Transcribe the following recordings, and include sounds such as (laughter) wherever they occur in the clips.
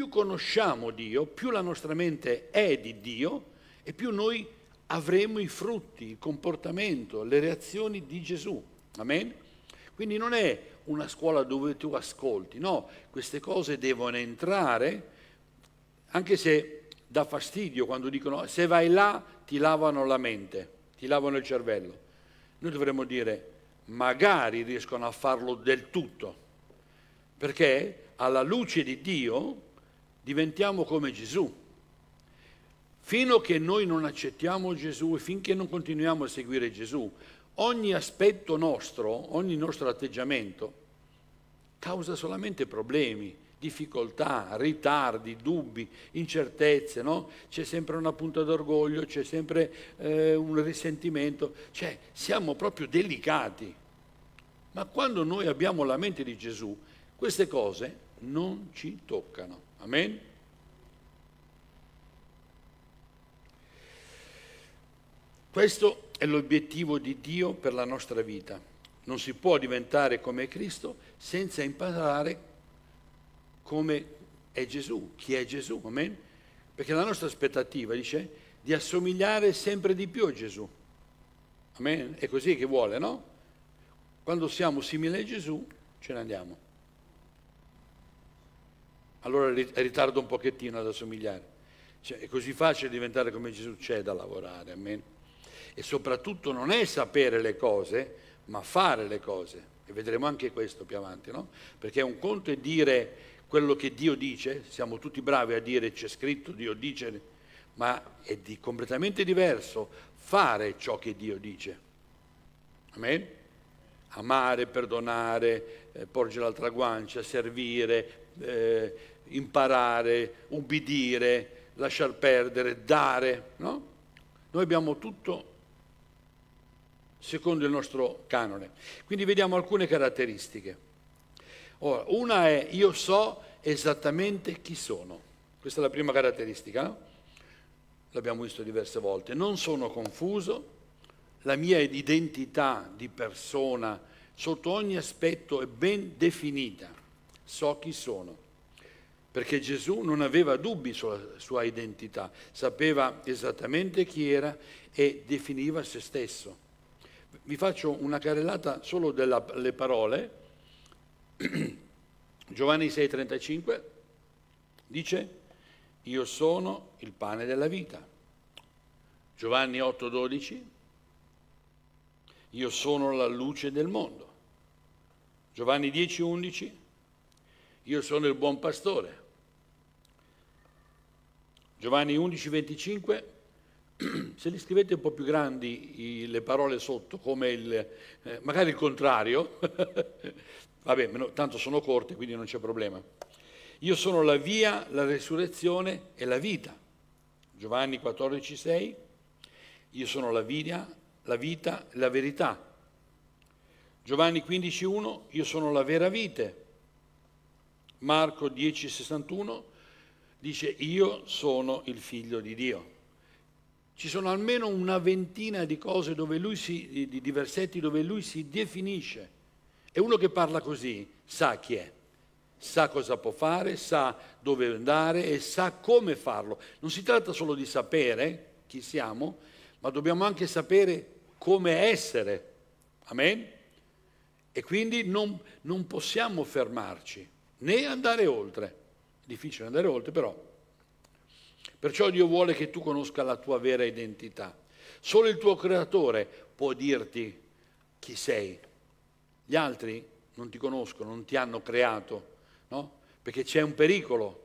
più conosciamo Dio, più la nostra mente è di Dio e più noi avremo i frutti, il comportamento, le reazioni di Gesù. Amen? Quindi non è una scuola dove tu ascolti, no, queste cose devono entrare, anche se dà fastidio quando dicono se vai là ti lavano la mente, ti lavano il cervello. Noi dovremmo dire magari riescono a farlo del tutto, perché alla luce di Dio diventiamo come Gesù. Fino che noi non accettiamo Gesù e finché non continuiamo a seguire Gesù, ogni aspetto nostro, ogni nostro atteggiamento, causa solamente problemi, difficoltà, ritardi, dubbi, incertezze, no? C'è sempre una punta d'orgoglio, c'è sempre eh, un risentimento, cioè siamo proprio delicati. Ma quando noi abbiamo la mente di Gesù, queste cose non ci toccano. Amen. Questo è l'obiettivo di Dio per la nostra vita. Non si può diventare come Cristo senza imparare come è Gesù, chi è Gesù. Amen. Perché la nostra aspettativa, dice, di assomigliare sempre di più a Gesù. Amen. È così che vuole, no? Quando siamo simili a Gesù, ce ne andiamo allora ritardo un pochettino ad assomigliare. Cioè, è così facile diventare come Gesù c'è da lavorare, amen. E soprattutto non è sapere le cose, ma fare le cose. E vedremo anche questo più avanti, no? Perché un conto è dire quello che Dio dice, siamo tutti bravi a dire c'è scritto, Dio dice, ma è di completamente diverso fare ciò che Dio dice. Amen? Amare, perdonare, eh, porgere l'altra guancia, servire, eh, imparare, ubbidire, lasciar perdere, dare. No? Noi abbiamo tutto secondo il nostro canone. Quindi vediamo alcune caratteristiche. Ora, una è io so esattamente chi sono. Questa è la prima caratteristica, no? l'abbiamo visto diverse volte. Non sono confuso, la mia identità di persona sotto ogni aspetto è ben definita so chi sono. Perché Gesù non aveva dubbi sulla sua identità, sapeva esattamente chi era e definiva se stesso. Vi faccio una carrellata solo delle parole. (clears throat) Giovanni 6:35 dice, io sono il pane della vita. Giovanni 8:12, io sono la luce del mondo. Giovanni 10:11, io sono il buon pastore. Giovanni 11, 25, (clears throat) se li scrivete un po' più grandi i, le parole sotto, come il, eh, magari il contrario, (laughs) vabbè, tanto sono corte, quindi non c'è problema. Io sono la via, la resurrezione e la vita. Giovanni 14, 6, io sono la via, la vita, la verità. Giovanni 15, 1, io sono la vera vite. Marco 10,61 dice io sono il figlio di Dio. Ci sono almeno una ventina di, cose dove lui si, di versetti dove lui si definisce. E uno che parla così sa chi è, sa cosa può fare, sa dove andare e sa come farlo. Non si tratta solo di sapere chi siamo, ma dobbiamo anche sapere come essere. Amen? E quindi non, non possiamo fermarci né andare oltre. È difficile andare oltre però. Perciò Dio vuole che tu conosca la tua vera identità. Solo il tuo creatore può dirti chi sei. Gli altri non ti conoscono, non ti hanno creato, no? Perché c'è un pericolo.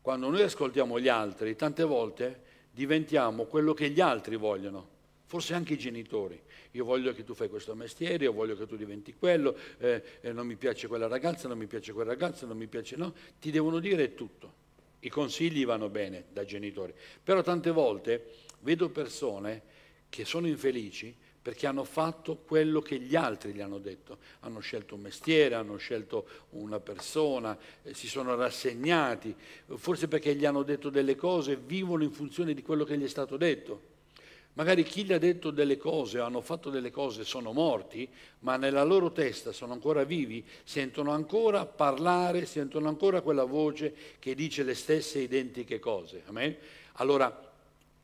Quando noi ascoltiamo gli altri, tante volte diventiamo quello che gli altri vogliono forse anche i genitori. Io voglio che tu fai questo mestiere, io voglio che tu diventi quello, eh, eh, non mi piace quella ragazza, non mi piace quella ragazza, non mi piace no. Ti devono dire tutto. I consigli vanno bene da genitori, però tante volte vedo persone che sono infelici perché hanno fatto quello che gli altri gli hanno detto, hanno scelto un mestiere, hanno scelto una persona, eh, si sono rassegnati, forse perché gli hanno detto delle cose, vivono in funzione di quello che gli è stato detto. Magari chi gli ha detto delle cose, o hanno fatto delle cose, sono morti, ma nella loro testa sono ancora vivi, sentono ancora parlare, sentono ancora quella voce che dice le stesse identiche cose. Amen? Allora,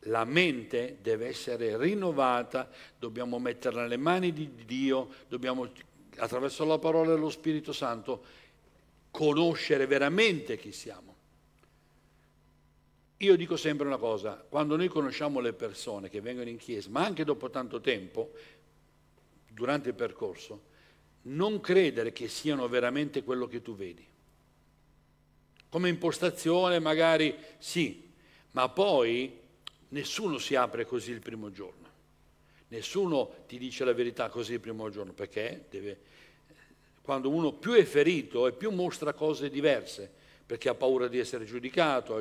la mente deve essere rinnovata, dobbiamo metterla nelle mani di Dio, dobbiamo attraverso la parola dello Spirito Santo conoscere veramente chi siamo. Io dico sempre una cosa, quando noi conosciamo le persone che vengono in chiesa, ma anche dopo tanto tempo, durante il percorso, non credere che siano veramente quello che tu vedi. Come impostazione magari sì, ma poi nessuno si apre così il primo giorno. Nessuno ti dice la verità così il primo giorno, perché deve, quando uno più è ferito e più mostra cose diverse, perché ha paura di essere giudicato,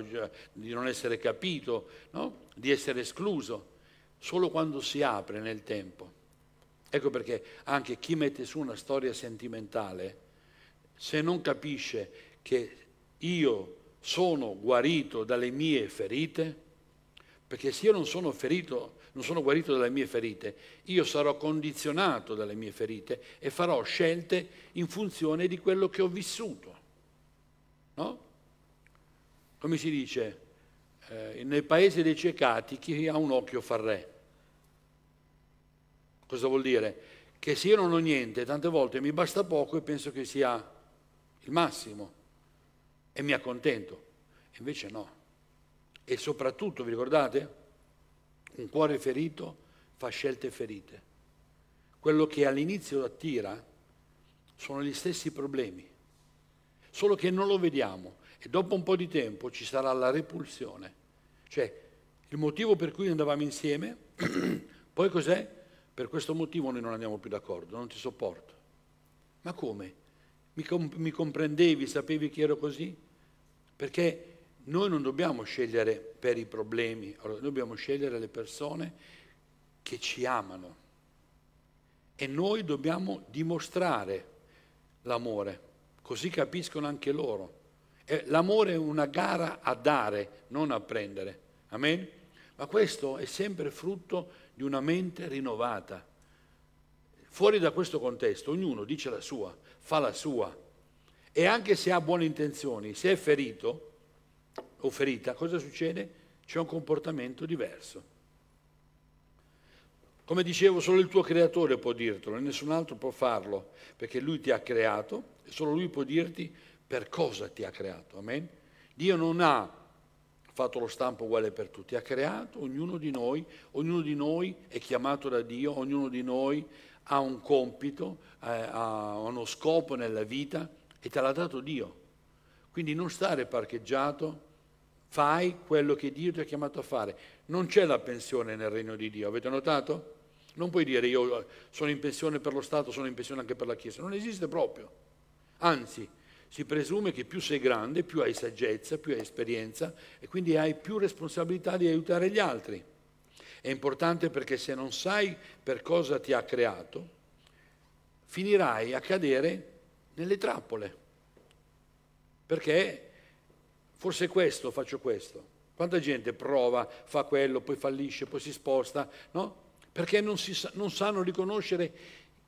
di non essere capito, no? di essere escluso, solo quando si apre nel tempo. Ecco perché anche chi mette su una storia sentimentale, se non capisce che io sono guarito dalle mie ferite, perché se io non sono ferito, non sono guarito dalle mie ferite, io sarò condizionato dalle mie ferite e farò scelte in funzione di quello che ho vissuto. No? Come si dice? Eh, nel paese dei ciecati chi ha un occhio fa re. Cosa vuol dire? Che se io non ho niente, tante volte mi basta poco e penso che sia il massimo e mi accontento. Invece no. E soprattutto, vi ricordate? Un cuore ferito fa scelte ferite. Quello che all'inizio attira sono gli stessi problemi solo che non lo vediamo e dopo un po' di tempo ci sarà la repulsione. Cioè, il motivo per cui andavamo insieme, (clears throat) poi cos'è? Per questo motivo noi non andiamo più d'accordo, non ti sopporto. Ma come? Mi, comp mi comprendevi, sapevi che ero così? Perché noi non dobbiamo scegliere per i problemi, allora, noi dobbiamo scegliere le persone che ci amano. E noi dobbiamo dimostrare l'amore così capiscono anche loro. Eh, l'amore è una gara a dare, non a prendere. Amen? Ma questo è sempre frutto di una mente rinnovata. Fuori da questo contesto, ognuno dice la sua, fa la sua. E anche se ha buone intenzioni, se è ferito o ferita, cosa succede? C'è un comportamento diverso. Come dicevo, solo il tuo creatore può dirtelo, e nessun altro può farlo, perché lui ti ha creato e solo lui può dirti per cosa ti ha creato. Amen? Dio non ha fatto lo stampo uguale per tutti, ha creato ognuno di noi, ognuno di noi è chiamato da Dio, ognuno di noi ha un compito, eh, ha uno scopo nella vita e te l'ha dato Dio. Quindi non stare parcheggiato, fai quello che Dio ti ha chiamato a fare. Non c'è la pensione nel regno di Dio, avete notato? Non puoi dire io eh, sono in pensione per lo Stato, sono in pensione anche per la Chiesa. Non esiste proprio. Anzi, si presume che più sei grande, più hai saggezza, più hai esperienza e quindi hai più responsabilità di aiutare gli altri. È importante perché se non sai per cosa ti ha creato, finirai a cadere nelle trappole. Perché forse questo, faccio questo. Quanta gente prova, fa quello, poi fallisce, poi si sposta, no? perché non, sa, non sanno riconoscere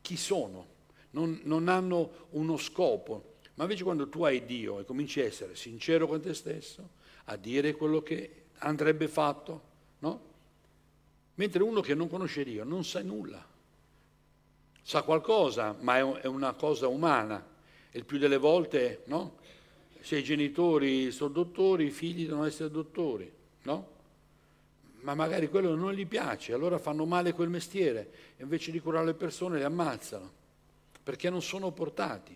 chi sono, non, non hanno uno scopo. Ma invece quando tu hai Dio e cominci a essere sincero con te stesso, a dire quello che andrebbe fatto, no? Mentre uno che non conosce Dio non sa nulla, sa qualcosa, ma è una cosa umana. E il più delle volte, no? Se i genitori sono dottori, i figli devono essere dottori, no? ma magari quello non gli piace, allora fanno male quel mestiere, invece di curare le persone le ammazzano, perché non sono portati.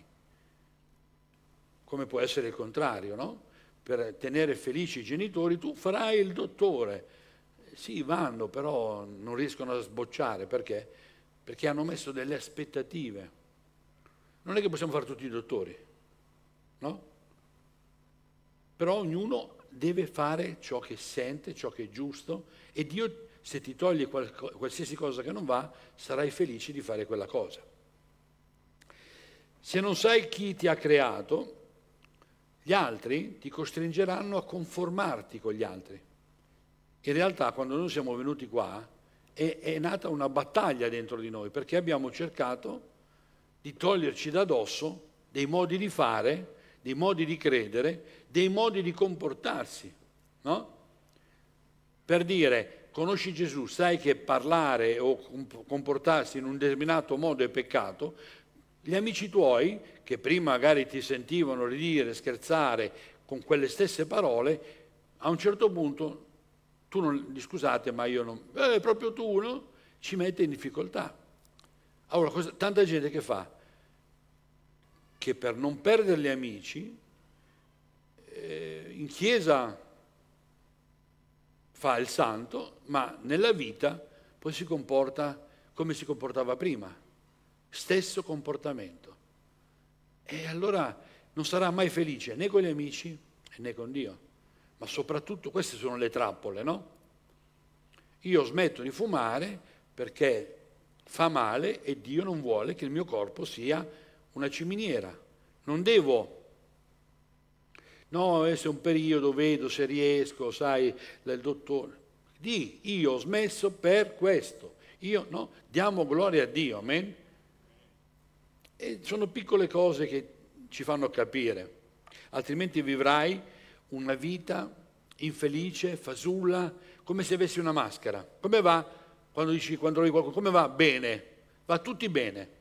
Come può essere il contrario, no? Per tenere felici i genitori, tu farai il dottore. Sì, vanno, però non riescono a sbocciare, perché? Perché hanno messo delle aspettative. Non è che possiamo fare tutti i dottori, no? Però ognuno deve fare ciò che sente, ciò che è giusto e Dio se ti toglie qualsiasi cosa che non va, sarai felice di fare quella cosa. Se non sai chi ti ha creato, gli altri ti costringeranno a conformarti con gli altri. In realtà quando noi siamo venuti qua è, è nata una battaglia dentro di noi perché abbiamo cercato di toglierci da dosso dei modi di fare, dei modi di credere, dei modi di comportarsi, no? Per dire, conosci Gesù, sai che parlare o comportarsi in un determinato modo è peccato, gli amici tuoi, che prima magari ti sentivano ridire, scherzare con quelle stesse parole, a un certo punto tu non, scusate, ma io non, eh, proprio tu, no? Ci mette in difficoltà. Allora, cosa, tanta gente che fa? Che per non perdere gli amici eh, in chiesa fa il santo, ma nella vita poi si comporta come si comportava prima, stesso comportamento. E allora non sarà mai felice né con gli amici né con Dio. Ma soprattutto queste sono le trappole, no? Io smetto di fumare perché fa male e Dio non vuole che il mio corpo sia una ciminiera. Non devo No, adesso è un periodo, vedo se riesco, sai, il dottore. Di, io ho smesso per questo. Io, no, diamo gloria a Dio, amen? E sono piccole cose che ci fanno capire, altrimenti vivrai una vita infelice, fasulla, come se avessi una maschera. Come va? Quando dici, quando trovi qualcosa? come va? Bene, va tutti bene.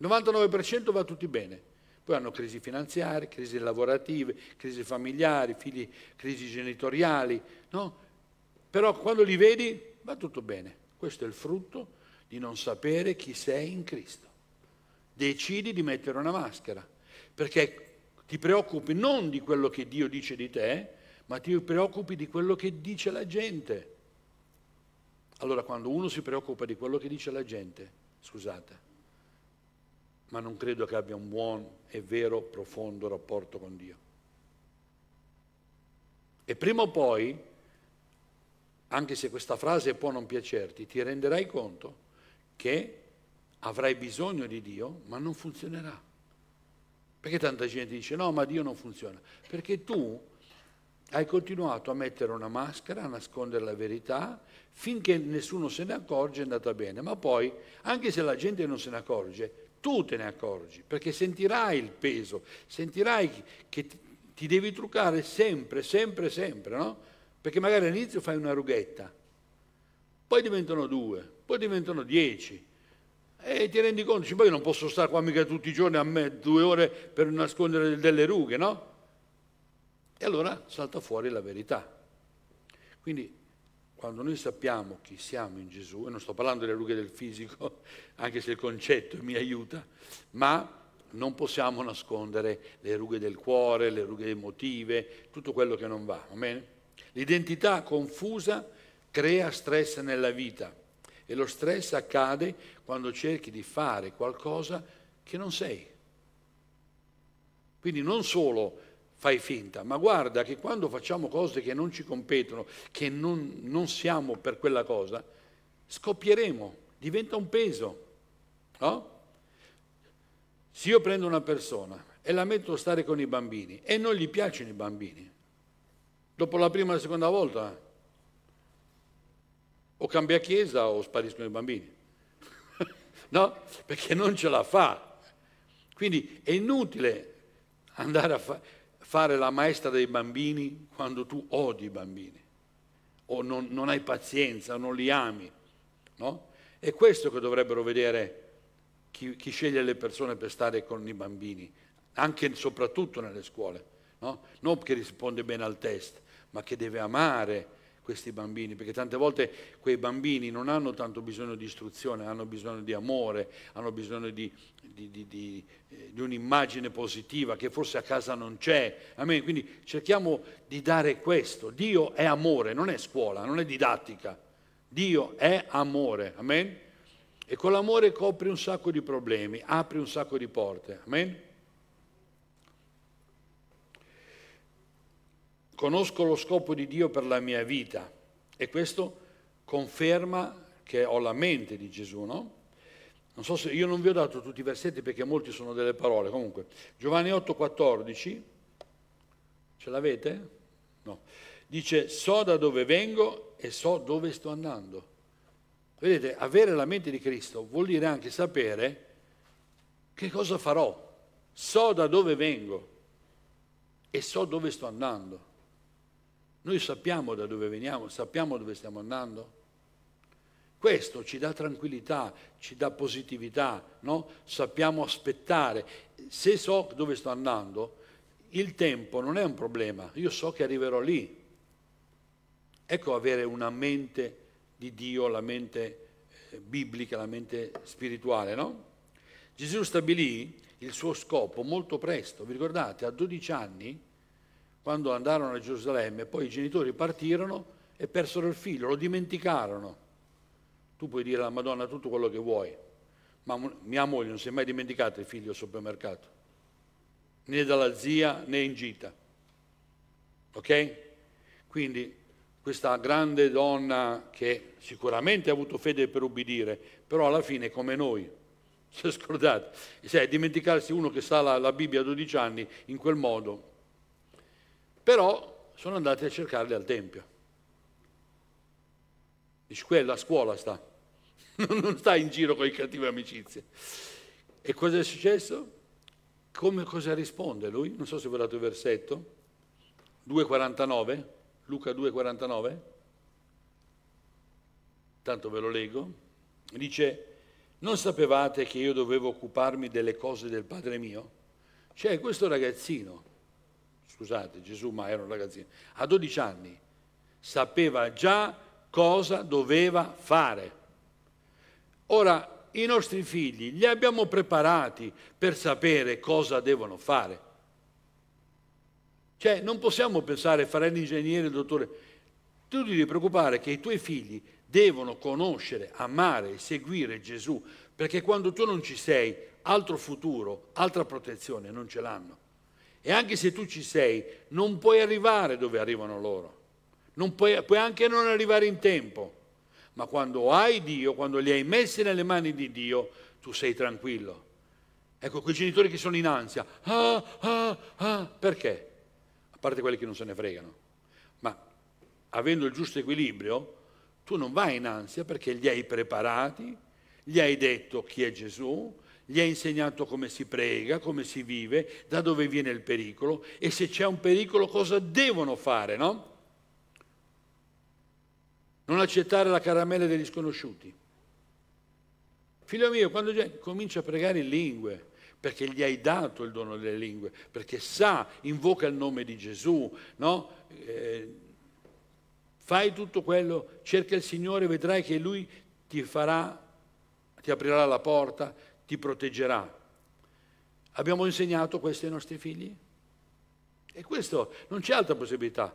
99% va tutti bene. Poi hanno crisi finanziarie, crisi lavorative, crisi familiari, figli, crisi genitoriali, no? Però quando li vedi va tutto bene. Questo è il frutto di non sapere chi sei in Cristo. Decidi di mettere una maschera, perché ti preoccupi non di quello che Dio dice di te, ma ti preoccupi di quello che dice la gente. Allora quando uno si preoccupa di quello che dice la gente, scusate, ma non credo che abbia un buon e vero profondo rapporto con Dio. E prima o poi, anche se questa frase può non piacerti, ti renderai conto che avrai bisogno di Dio, ma non funzionerà. Perché tanta gente dice no, ma Dio non funziona? Perché tu hai continuato a mettere una maschera, a nascondere la verità, finché nessuno se ne accorge è andata bene, ma poi, anche se la gente non se ne accorge, tu te ne accorgi, perché sentirai il peso, sentirai che ti devi truccare sempre, sempre, sempre, no? Perché magari all'inizio fai una rughetta, poi diventano due, poi diventano dieci, e ti rendi conto, dici, poi io non posso stare qua mica tutti i giorni a me due ore per nascondere delle rughe, no? E allora salta fuori la verità. Quindi quando noi sappiamo chi siamo in Gesù, e non sto parlando delle rughe del fisico, (laughs) anche se il concetto mi aiuta, ma non possiamo nascondere le rughe del cuore, le rughe emotive, tutto quello che non va. L'identità confusa crea stress nella vita e lo stress accade quando cerchi di fare qualcosa che non sei. Quindi non solo fai finta, ma guarda che quando facciamo cose che non ci competono, che non, non siamo per quella cosa, scoppieremo, diventa un peso. No? Se io prendo una persona e la metto a stare con i bambini e non gli piacciono i bambini, dopo la prima e la seconda volta o cambia chiesa o spariscono i bambini. (laughs) no? Perché non ce la fa. Quindi è inutile andare a fare fare la maestra dei bambini quando tu odi i bambini o non, non hai pazienza, o non li ami. No? È questo che dovrebbero vedere chi, chi, sceglie le persone per stare con i bambini, anche e soprattutto nelle scuole. No? Non che risponde bene al test, ma che deve amare questi bambini, perché tante volte quei bambini non hanno tanto bisogno di istruzione, hanno bisogno di amore, hanno bisogno di, di, di, di eh, un'immagine positiva che forse a casa non c'è. Amen. Quindi cerchiamo di dare questo. Dio è amore, non è scuola, non è didattica. Dio è amore. Amen. E con l'amore copri un sacco di problemi, apri un sacco di porte. Amen. Conosco lo scopo di Dio per la mia vita e questo conferma che ho la mente di Gesù, no? Non so se, io non vi ho dato tutti i versetti perché molti sono delle parole, comunque. Giovanni 8,14, ce l'avete? No. Dice, so da dove vengo e so dove sto andando. Vedete, avere la mente di Cristo vuol dire anche sapere che cosa farò. So da dove vengo e so dove sto andando. Noi sappiamo da dove veniamo, sappiamo dove stiamo andando. Questo ci dà tranquillità, ci dà positività, no? sappiamo aspettare. Se so dove sto andando, il tempo non è un problema, io so che arriverò lì. Ecco avere una mente di Dio, la mente eh, biblica, la mente spirituale, no? Gesù stabilì il suo scopo molto presto, vi ricordate, a 12 anni quando andarono a Gerusalemme, poi i genitori partirono e persero il figlio, lo dimenticarono. Tu puoi dire alla Madonna tutto quello che vuoi, ma mia moglie non si è mai dimenticata il figlio al supermercato, né dalla zia né in gita. Ok? Quindi questa grande donna che sicuramente ha avuto fede per ubbidire, però alla fine come noi. Se (laughs) scordate, cioè, dimenticarsi uno che sa la, la Bibbia a 12 anni in quel modo però sono andati a cercarli al Tempio. Dice, quella a scuola sta, (laughs) non sta in giro con i cattivi amicizie. E cosa è successo? Come cosa risponde lui? Non so se ho dato il versetto. 2,49, Luca 2,49. Tanto ve lo leggo. Dice, non sapevate che io dovevo occuparmi delle cose del Padre mio? Cioè, questo ragazzino scusate Gesù, ma era un ragazzino, a 12 anni sapeva già cosa doveva fare. Ora, i nostri figli li abbiamo preparati per sapere cosa devono fare. Cioè, non possiamo pensare, fare l'ingegnere, il dottore. Tu devi preoccupare che i tuoi figli devono conoscere, amare e seguire Gesù, perché quando tu non ci sei, altro futuro, altra protezione non ce l'hanno. E anche se tu ci sei, non puoi arrivare dove arrivano loro. Puoi, puoi anche non arrivare in tempo. Ma quando hai Dio, quando li hai messi nelle mani di Dio, tu sei tranquillo. Ecco, quei genitori che sono in ansia. Ah, ah, ah. Perché? A parte quelli che non se ne fregano. Ma avendo il giusto equilibrio, tu non vai in ansia perché li hai preparati, gli hai detto chi è Gesù, gli ha insegnato come si prega, come si vive, da dove viene il pericolo e se c'è un pericolo cosa devono fare, no? Non accettare la caramella degli sconosciuti. Figlio mio, quando comincia a pregare in lingue, perché gli hai dato il dono delle lingue, perché sa, invoca il nome di Gesù, no? Eh, fai tutto quello, cerca il Signore, vedrai che Lui ti farà, ti aprirà la porta, ti proteggerà. Abbiamo insegnato questo ai nostri figli? E questo non c'è altra possibilità.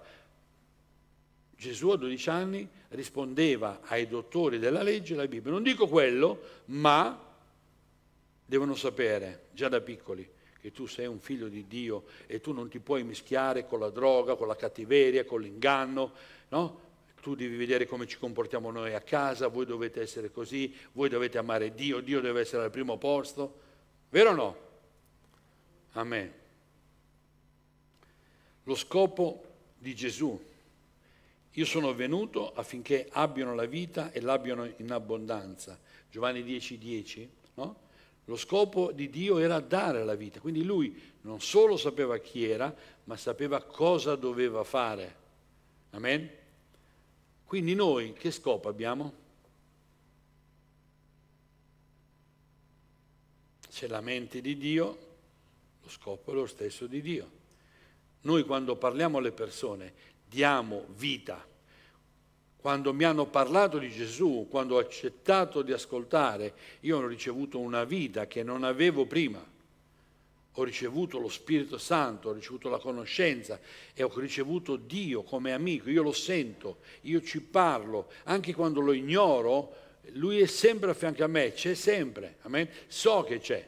Gesù a 12 anni rispondeva ai dottori della legge e della Bibbia. Non dico quello, ma devono sapere già da piccoli che tu sei un figlio di Dio e tu non ti puoi mischiare con la droga, con la cattiveria, con l'inganno, no? tu devi vedere come ci comportiamo noi a casa, voi dovete essere così, voi dovete amare Dio, Dio deve essere al primo posto. Vero o no? Amen. Lo scopo di Gesù. Io sono venuto affinché abbiano la vita e l'abbiano in abbondanza. Giovanni 10, 10, no? Lo scopo di Dio era dare la vita, quindi lui non solo sapeva chi era, ma sapeva cosa doveva fare. Amen? Quindi noi che scopo abbiamo? C'è la mente di Dio, lo scopo è lo stesso di Dio. Noi quando parliamo alle persone diamo vita. Quando mi hanno parlato di Gesù, quando ho accettato di ascoltare, io ho ricevuto una vita che non avevo prima ho ricevuto lo Spirito Santo, ho ricevuto la conoscenza e ho ricevuto Dio come amico, io lo sento, io ci parlo, anche quando lo ignoro, lui è sempre a fianco a me, c'è sempre, amen? so che c'è,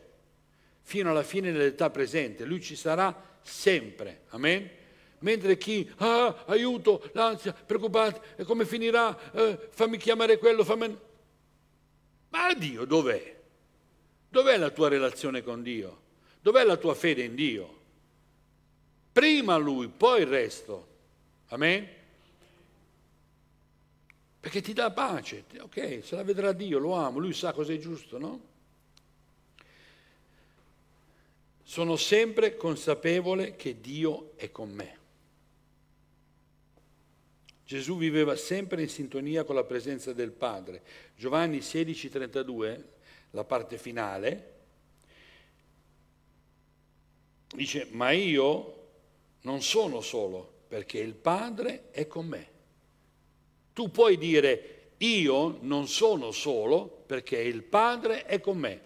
fino alla fine dell'età presente, lui ci sarà sempre, amen? Mentre chi, ah, aiuto, l'ansia, preoccupante, come finirà, eh, fammi chiamare quello, fammi... Ma Dio dov'è? Dov'è la tua relazione con Dio? Dov'è la tua fede in Dio? Prima Lui, poi il resto. Amen? Perché ti dà pace, ok, se la vedrà Dio, lo amo, Lui sa cosa è giusto, no? Sono sempre consapevole che Dio è con me. Gesù viveva sempre in sintonia con la presenza del Padre. Giovanni 16:32, la parte finale, Dice, ma io non sono solo perché il Padre è con me. Tu puoi dire, io non sono solo perché il Padre è con me.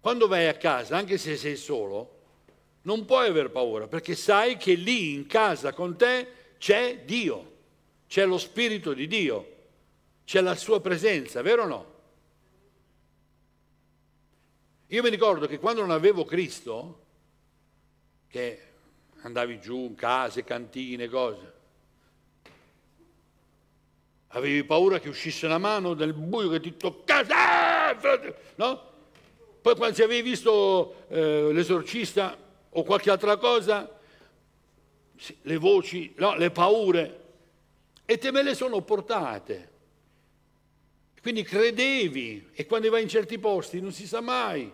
Quando vai a casa, anche se sei solo, non puoi aver paura perché sai che lì in casa con te c'è Dio, c'è lo Spirito di Dio, c'è la sua presenza, vero o no? Io mi ricordo che quando non avevo Cristo, che andavi giù, case, cantine, cose. Avevi paura che uscisse la mano del buio che ti toccasse, eh, no? Poi quando si avevi visto eh, l'esorcista o qualche altra cosa, le voci, no, le paure, e te me le sono portate. Quindi credevi e quando vai in certi posti non si sa mai.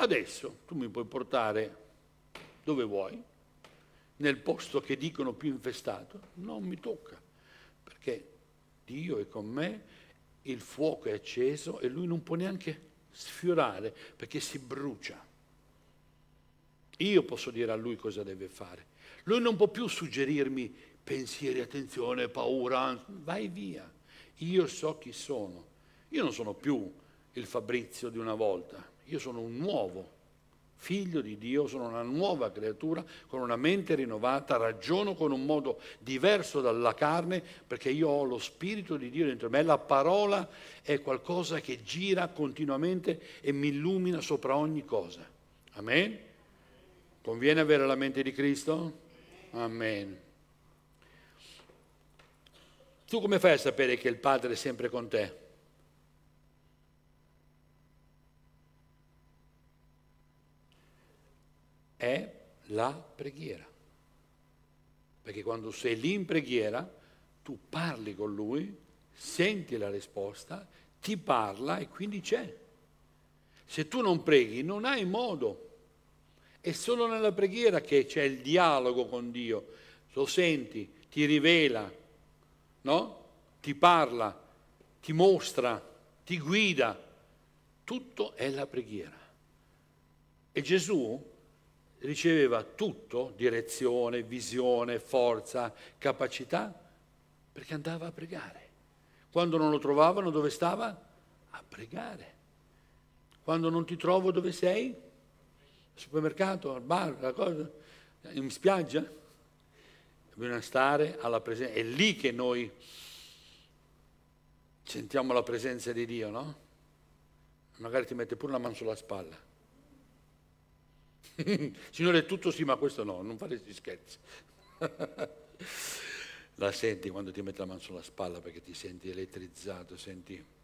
Adesso tu mi puoi portare dove vuoi, nel posto che dicono più infestato, non mi tocca, perché Dio è con me, il fuoco è acceso e lui non può neanche sfiorare perché si brucia. Io posso dire a lui cosa deve fare. Lui non può più suggerirmi pensieri, attenzione, paura, vai via. Io so chi sono. Io non sono più il Fabrizio di una volta io sono un nuovo figlio di Dio, sono una nuova creatura con una mente rinnovata, ragiono con un modo diverso dalla carne perché io ho lo Spirito di Dio dentro me, la parola è qualcosa che gira continuamente e mi illumina sopra ogni cosa. Amen? Conviene avere la mente di Cristo? Amen. Tu come fai a sapere che il Padre è sempre con te? è la preghiera. Perché quando sei lì in preghiera, tu parli con lui, senti la risposta, ti parla e quindi c'è. Se tu non preghi non hai modo. È solo nella preghiera che c'è il dialogo con Dio. Lo senti, ti rivela, no? ti parla, ti mostra, ti guida. Tutto è la preghiera. E Gesù riceveva tutto, direzione, visione, forza, capacità, perché andava a pregare. Quando non lo trovavano dove stava? A pregare. Quando non ti trovo dove sei? Al supermercato, al bar, in spiaggia? Bisogna stare alla presenza. È lì che noi sentiamo la presenza di Dio, no? Magari ti mette pure la mano sulla spalla. (laughs) Signore, tutto sì, ma questo no, non fare questi scherzi. (laughs) la senti quando ti mette la mano sulla spalla perché ti senti elettrizzato, senti...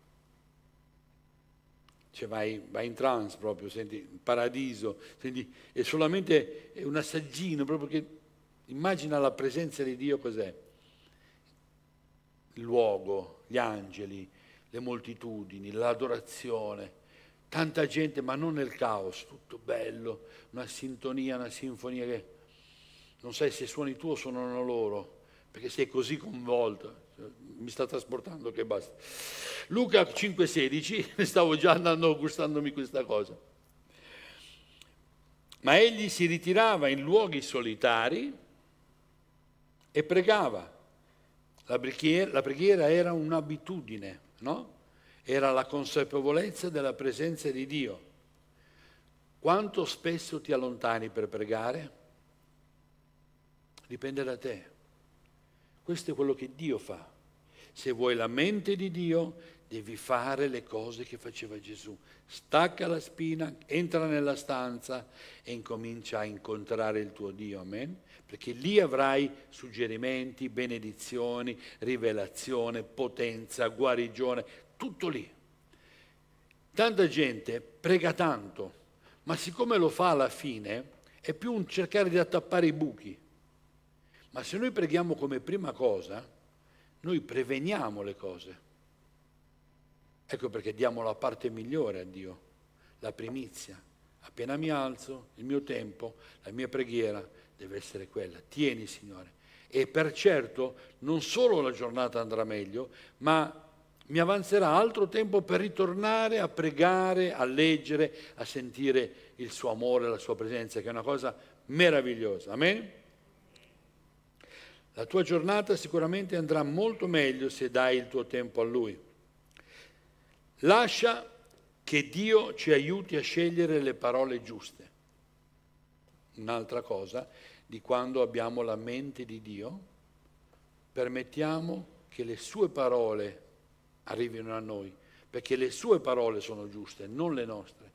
Cioè vai, vai in trance proprio, senti il paradiso, senti, è solamente un assaggino proprio che immagina la presenza di Dio cos'è? Il luogo, gli angeli, le moltitudini, l'adorazione tanta gente, ma non nel caos, tutto bello, una sintonia, una sinfonia che non sai se suoni tu o suonano loro, perché sei così coinvolto. Mi sta trasportando che basta. Luca 5,16, (laughs) stavo già andando gustandomi questa cosa. Ma egli si ritirava in luoghi solitari e pregava. La preghiera, la preghiera era un'abitudine, no? era la consapevolezza della presenza di Dio. Quanto spesso ti allontani per pregare? Dipende da te. Questo è quello che Dio fa. Se vuoi la mente di Dio, devi fare le cose che faceva Gesù. Stacca la spina, entra nella stanza e incomincia a incontrare il tuo Dio. Amen? Perché lì avrai suggerimenti, benedizioni, rivelazione, potenza, guarigione, tutto lì. Tanta gente prega tanto, ma siccome lo fa alla fine, è più un cercare di attappare i buchi. Ma se noi preghiamo come prima cosa, noi preveniamo le cose. Ecco perché diamo la parte migliore a Dio, la primizia. Appena mi alzo, il mio tempo, la mia preghiera deve essere quella. Tieni, Signore. E per certo non solo la giornata andrà meglio, ma mi avanzerà altro tempo per ritornare a pregare, a leggere, a sentire il suo amore, la sua presenza, che è una cosa meravigliosa. Amen? La tua giornata sicuramente andrà molto meglio se dai il tuo tempo a Lui. Lascia che Dio ci aiuti a scegliere le parole giuste. Un'altra cosa di quando abbiamo la mente di Dio, permettiamo che le sue parole arrivino a noi, perché le sue parole sono giuste, non le nostre.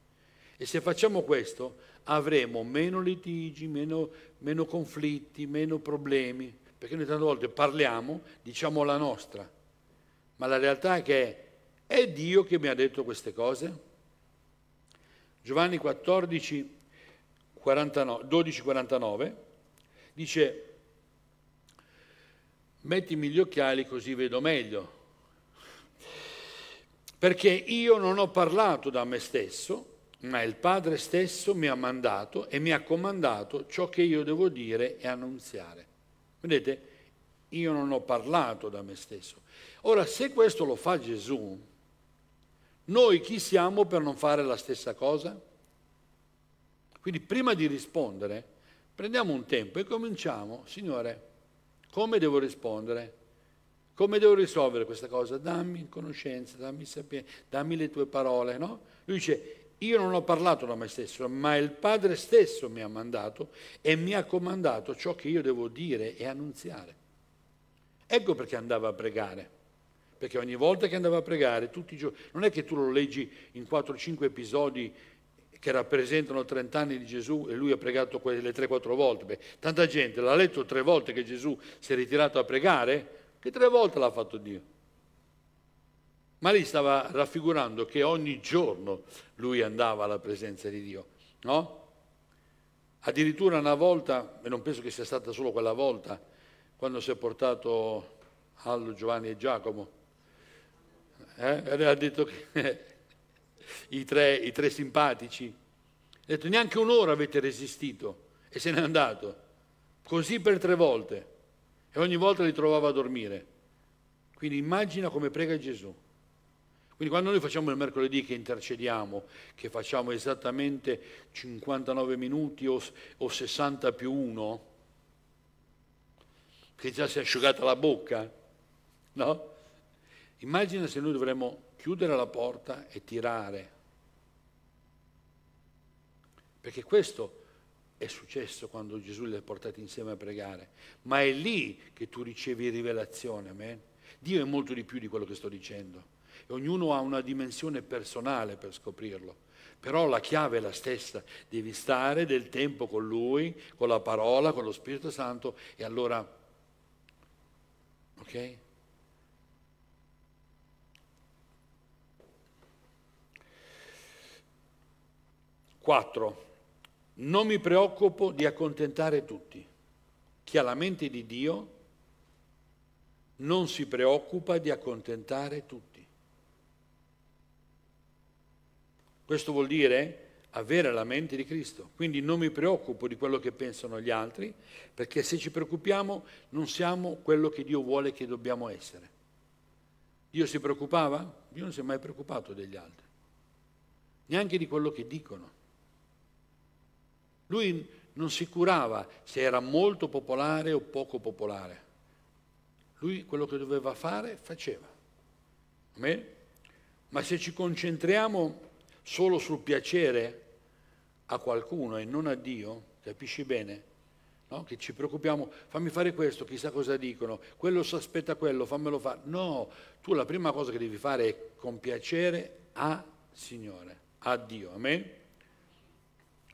E se facciamo questo avremo meno litigi, meno, meno conflitti, meno problemi, perché noi tante volte parliamo, diciamo la nostra, ma la realtà è che è Dio che mi ha detto queste cose? Giovanni 14, 49, 12, 49 dice, mettimi gli occhiali così vedo meglio perché io non ho parlato da me stesso, ma il Padre stesso mi ha mandato e mi ha comandato ciò che io devo dire e annunziare. Vedete, io non ho parlato da me stesso. Ora, se questo lo fa Gesù, noi chi siamo per non fare la stessa cosa? Quindi prima di rispondere, prendiamo un tempo e cominciamo, Signore, come devo rispondere? Come devo risolvere questa cosa? Dammi conoscenza, dammi sapienza, dammi le tue parole, no? Lui dice, io non ho parlato da me stesso, ma il Padre stesso mi ha mandato e mi ha comandato ciò che io devo dire e annunziare. Ecco perché andava a pregare. Perché ogni volta che andava a pregare, tutti i giorni, non è che tu lo leggi in 4-5 episodi che rappresentano 30 anni di Gesù e lui ha pregato quelle 3-4 volte. Beh, tanta gente l'ha letto tre volte che Gesù si è ritirato a pregare, che tre volte l'ha fatto Dio. Ma lì stava raffigurando che ogni giorno lui andava alla presenza di Dio, no? Addirittura una volta, e non penso che sia stata solo quella volta, quando si è portato Allo, Giovanni e Giacomo, eh? ha detto che (laughs) i, tre, i tre simpatici, ha detto neanche un'ora avete resistito e se n'è andato, così per tre volte e ogni volta li trovava a dormire. Quindi immagina come prega Gesù. Quindi quando noi facciamo il mercoledì che intercediamo, che facciamo esattamente 59 minuti o, o 60 più 1, che già si è asciugata la bocca, no? Immagina se noi dovremmo chiudere la porta e tirare. Perché questo è è successo quando Gesù li ha portati insieme a pregare, ma è lì che tu ricevi rivelazione, amen? Dio è molto di più di quello che sto dicendo e ognuno ha una dimensione personale per scoprirlo. Però la chiave è la stessa, devi stare del tempo con Lui, con la parola, con lo Spirito Santo e allora, ok? Quattro, non mi preoccupo di accontentare tutti. Chi ha la mente di Dio non si preoccupa di accontentare tutti. Questo vuol dire avere la mente di Cristo. Quindi non mi preoccupo di quello che pensano gli altri, perché se ci preoccupiamo non siamo quello che Dio vuole che dobbiamo essere. Dio si preoccupava? Dio non si è mai preoccupato degli altri, neanche di quello che dicono. Lui non si curava se era molto popolare o poco popolare. Lui quello che doveva fare faceva. Me? Ma se ci concentriamo solo sul piacere a qualcuno e non a Dio, capisci bene? No? Che ci preoccupiamo, fammi fare questo, chissà cosa dicono, quello si aspetta quello, fammelo fare. No, tu la prima cosa che devi fare è con piacere a Signore, a Dio. Amen?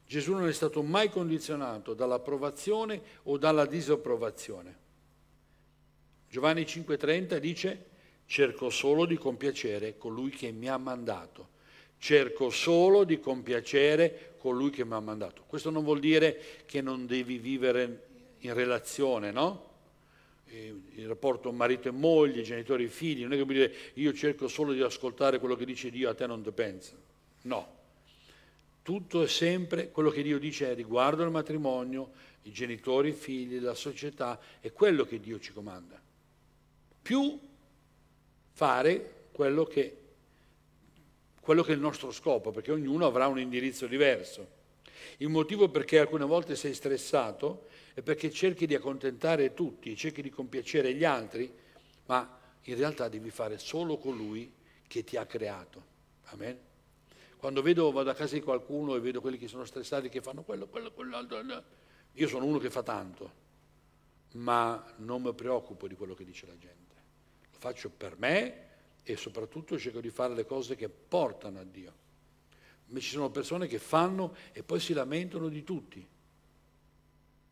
Gesù non è stato mai condizionato dall'approvazione o dalla disapprovazione. Giovanni 5:30 dice, cerco solo di compiacere colui che mi ha mandato. Cerco solo di compiacere colui che mi ha mandato. Questo non vuol dire che non devi vivere in relazione, no? il rapporto marito e moglie, genitori e figli, non è che vuol dire io cerco solo di ascoltare quello che dice Dio, a te non te pensa. No, tutto è sempre quello che Dio dice riguardo al matrimonio, i genitori, i figli, la società, è quello che Dio ci comanda. Più fare quello che, quello che è il nostro scopo, perché ognuno avrà un indirizzo diverso. Il motivo perché alcune volte sei stressato è perché cerchi di accontentare tutti, cerchi di compiacere gli altri, ma in realtà devi fare solo colui che ti ha creato. Amen? Quando vedo, vado a casa di qualcuno e vedo quelli che sono stressati, che fanno quello, quello, quell'altro, io sono uno che fa tanto, ma non mi preoccupo di quello che dice la gente. Lo faccio per me e soprattutto cerco di fare le cose che portano a Dio. Ma ci sono persone che fanno e poi si lamentano di tutti.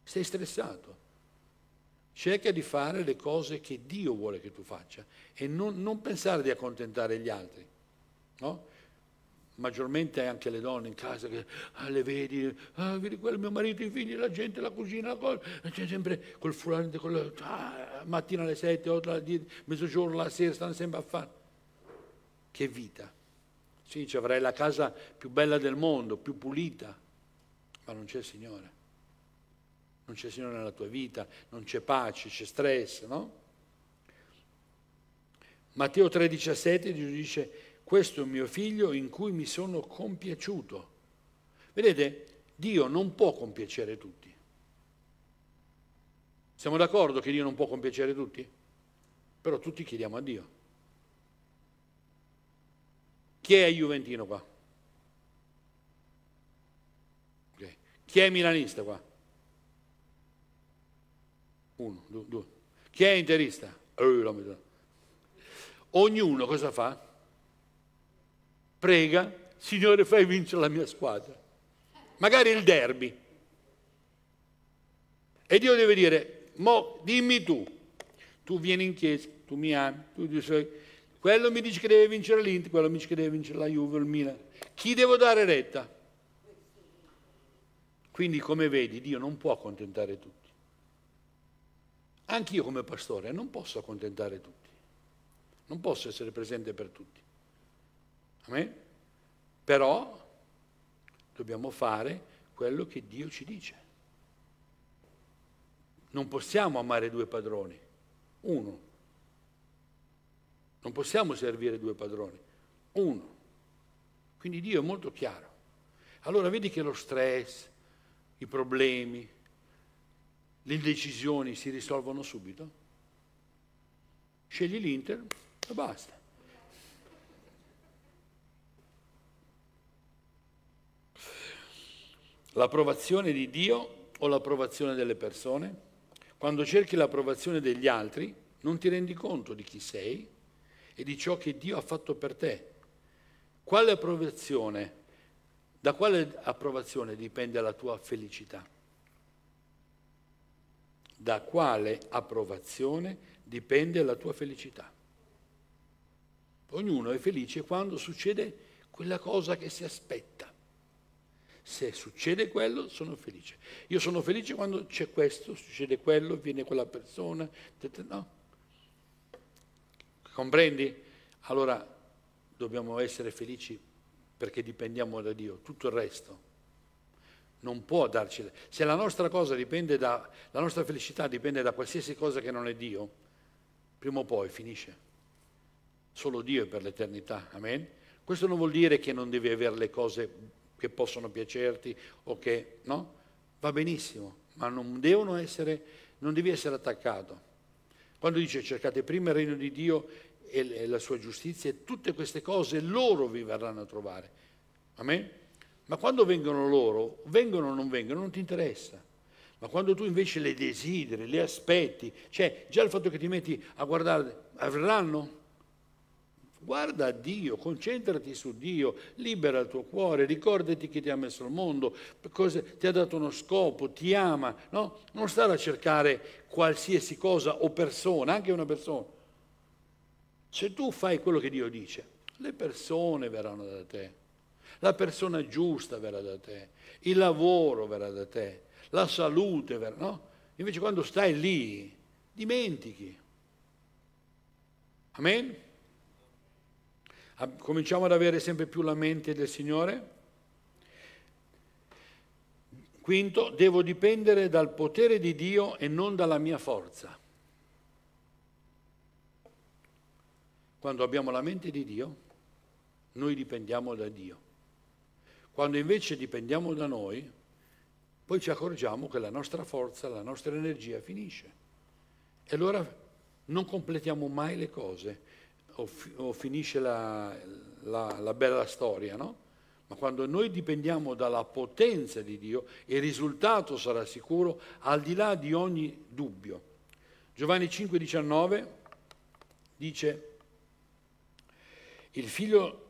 Sei stressato. Cerca di fare le cose che Dio vuole che tu faccia e non, non pensare di accontentare gli altri. No? maggiormente anche le donne in casa che ah, le vedi, ah, vedi quello, mio marito, i figli, la gente, la cugina, la cosa, c'è sempre col fulano, col, ah, mattina alle 7, 8, alle 10, mezzogiorno, la sera, stanno sempre a fare. Che vita. Sì, ci avrai la casa più bella del mondo, più pulita, ma non c'è il Signore. Non c'è il Signore nella tua vita, non c'è pace, c'è stress, no? Matteo 3,17 dice questo è mio figlio in cui mi sono compiaciuto. Vedete, Dio non può compiacere tutti. Siamo d'accordo che Dio non può compiacere tutti? Però tutti chiediamo a Dio. Chi è Juventino qua? Okay. Chi è milanista qua? Uno, due, due. Chi è interista? Eh, Ognuno cosa fa? prega, Signore fai vincere la mia squadra. Magari il derby. E Dio deve dire, mo dimmi tu, tu vieni in chiesa, tu mi ami, tu dici, quello mi dice che deve vincere l'Inter, quello mi dice che deve vincere la Juve, il Milan. Chi devo dare retta? Quindi come vedi Dio non può accontentare tutti. Anch'io come pastore non posso accontentare tutti. Non posso essere presente per tutti. Amen? Però dobbiamo fare quello che Dio ci dice. Non possiamo amare due padroni, uno. Non possiamo servire due padroni, uno. Quindi Dio è molto chiaro. Allora vedi che lo stress, i problemi, le decisioni si risolvono subito? Scegli l'Inter e basta. L'approvazione di Dio o l'approvazione delle persone? Quando cerchi l'approvazione degli altri non ti rendi conto di chi sei e di ciò che Dio ha fatto per te. Quale approvazione, da quale approvazione dipende la tua felicità? Da quale approvazione dipende la tua felicità? Ognuno è felice quando succede quella cosa che si aspetta. Se succede quello, sono felice. Io sono felice quando c'è questo, succede quello, viene quella persona. No. Comprendi? Allora dobbiamo essere felici perché dipendiamo da Dio, tutto il resto non può darci. Se la nostra cosa dipende da, la nostra felicità dipende da qualsiasi cosa che non è Dio, prima o poi finisce. Solo Dio è per l'eternità, amen? Questo non vuol dire che non devi avere le cose che possono piacerti o che no, va benissimo, ma non devono essere, non devi essere attaccato. Quando dice cercate prima il regno di Dio e la sua giustizia e tutte queste cose loro vi verranno a trovare. Amen? Ma quando vengono loro, vengono o non vengono, non ti interessa. Ma quando tu invece le desideri, le aspetti, cioè già il fatto che ti metti a guardare, avranno? Guarda a Dio, concentrati su Dio, libera il tuo cuore, ricordati che ti ha messo al mondo, ti ha dato uno scopo, ti ama, no? Non stare a cercare qualsiasi cosa o persona, anche una persona. Se tu fai quello che Dio dice, le persone verranno da te, la persona giusta verrà da te, il lavoro verrà da te, la salute verrà, no? Invece quando stai lì, dimentichi. Amen? cominciamo ad avere sempre più la mente del Signore. Quinto, devo dipendere dal potere di Dio e non dalla mia forza. Quando abbiamo la mente di Dio, noi dipendiamo da Dio. Quando invece dipendiamo da noi, poi ci accorgiamo che la nostra forza, la nostra energia finisce. E allora non completiamo mai le cose o, fi o finisce la, la, la bella storia, no? Ma quando noi dipendiamo dalla potenza di Dio, il risultato sarà sicuro al di là di ogni dubbio. Giovanni 5,19 dice, il figlio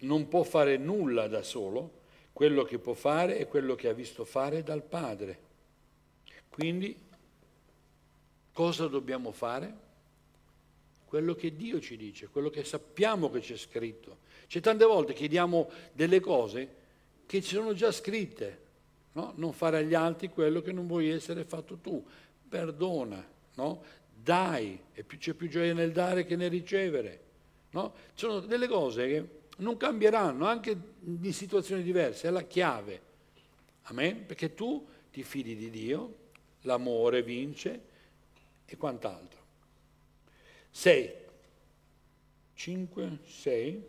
non può fare nulla da solo, quello che può fare è quello che ha visto fare dal padre. Quindi cosa dobbiamo fare? quello che Dio ci dice, quello che sappiamo che c'è scritto. C'è tante volte chiediamo delle cose che ci sono già scritte, no? non fare agli altri quello che non vuoi essere fatto tu, perdona, no? dai, e c'è più gioia nel dare che nel ricevere. No? Ci sono delle cose che non cambieranno, anche in situazioni diverse, è la chiave. Amen? Perché tu ti fidi di Dio, l'amore vince e quant'altro. 6, 5, 6,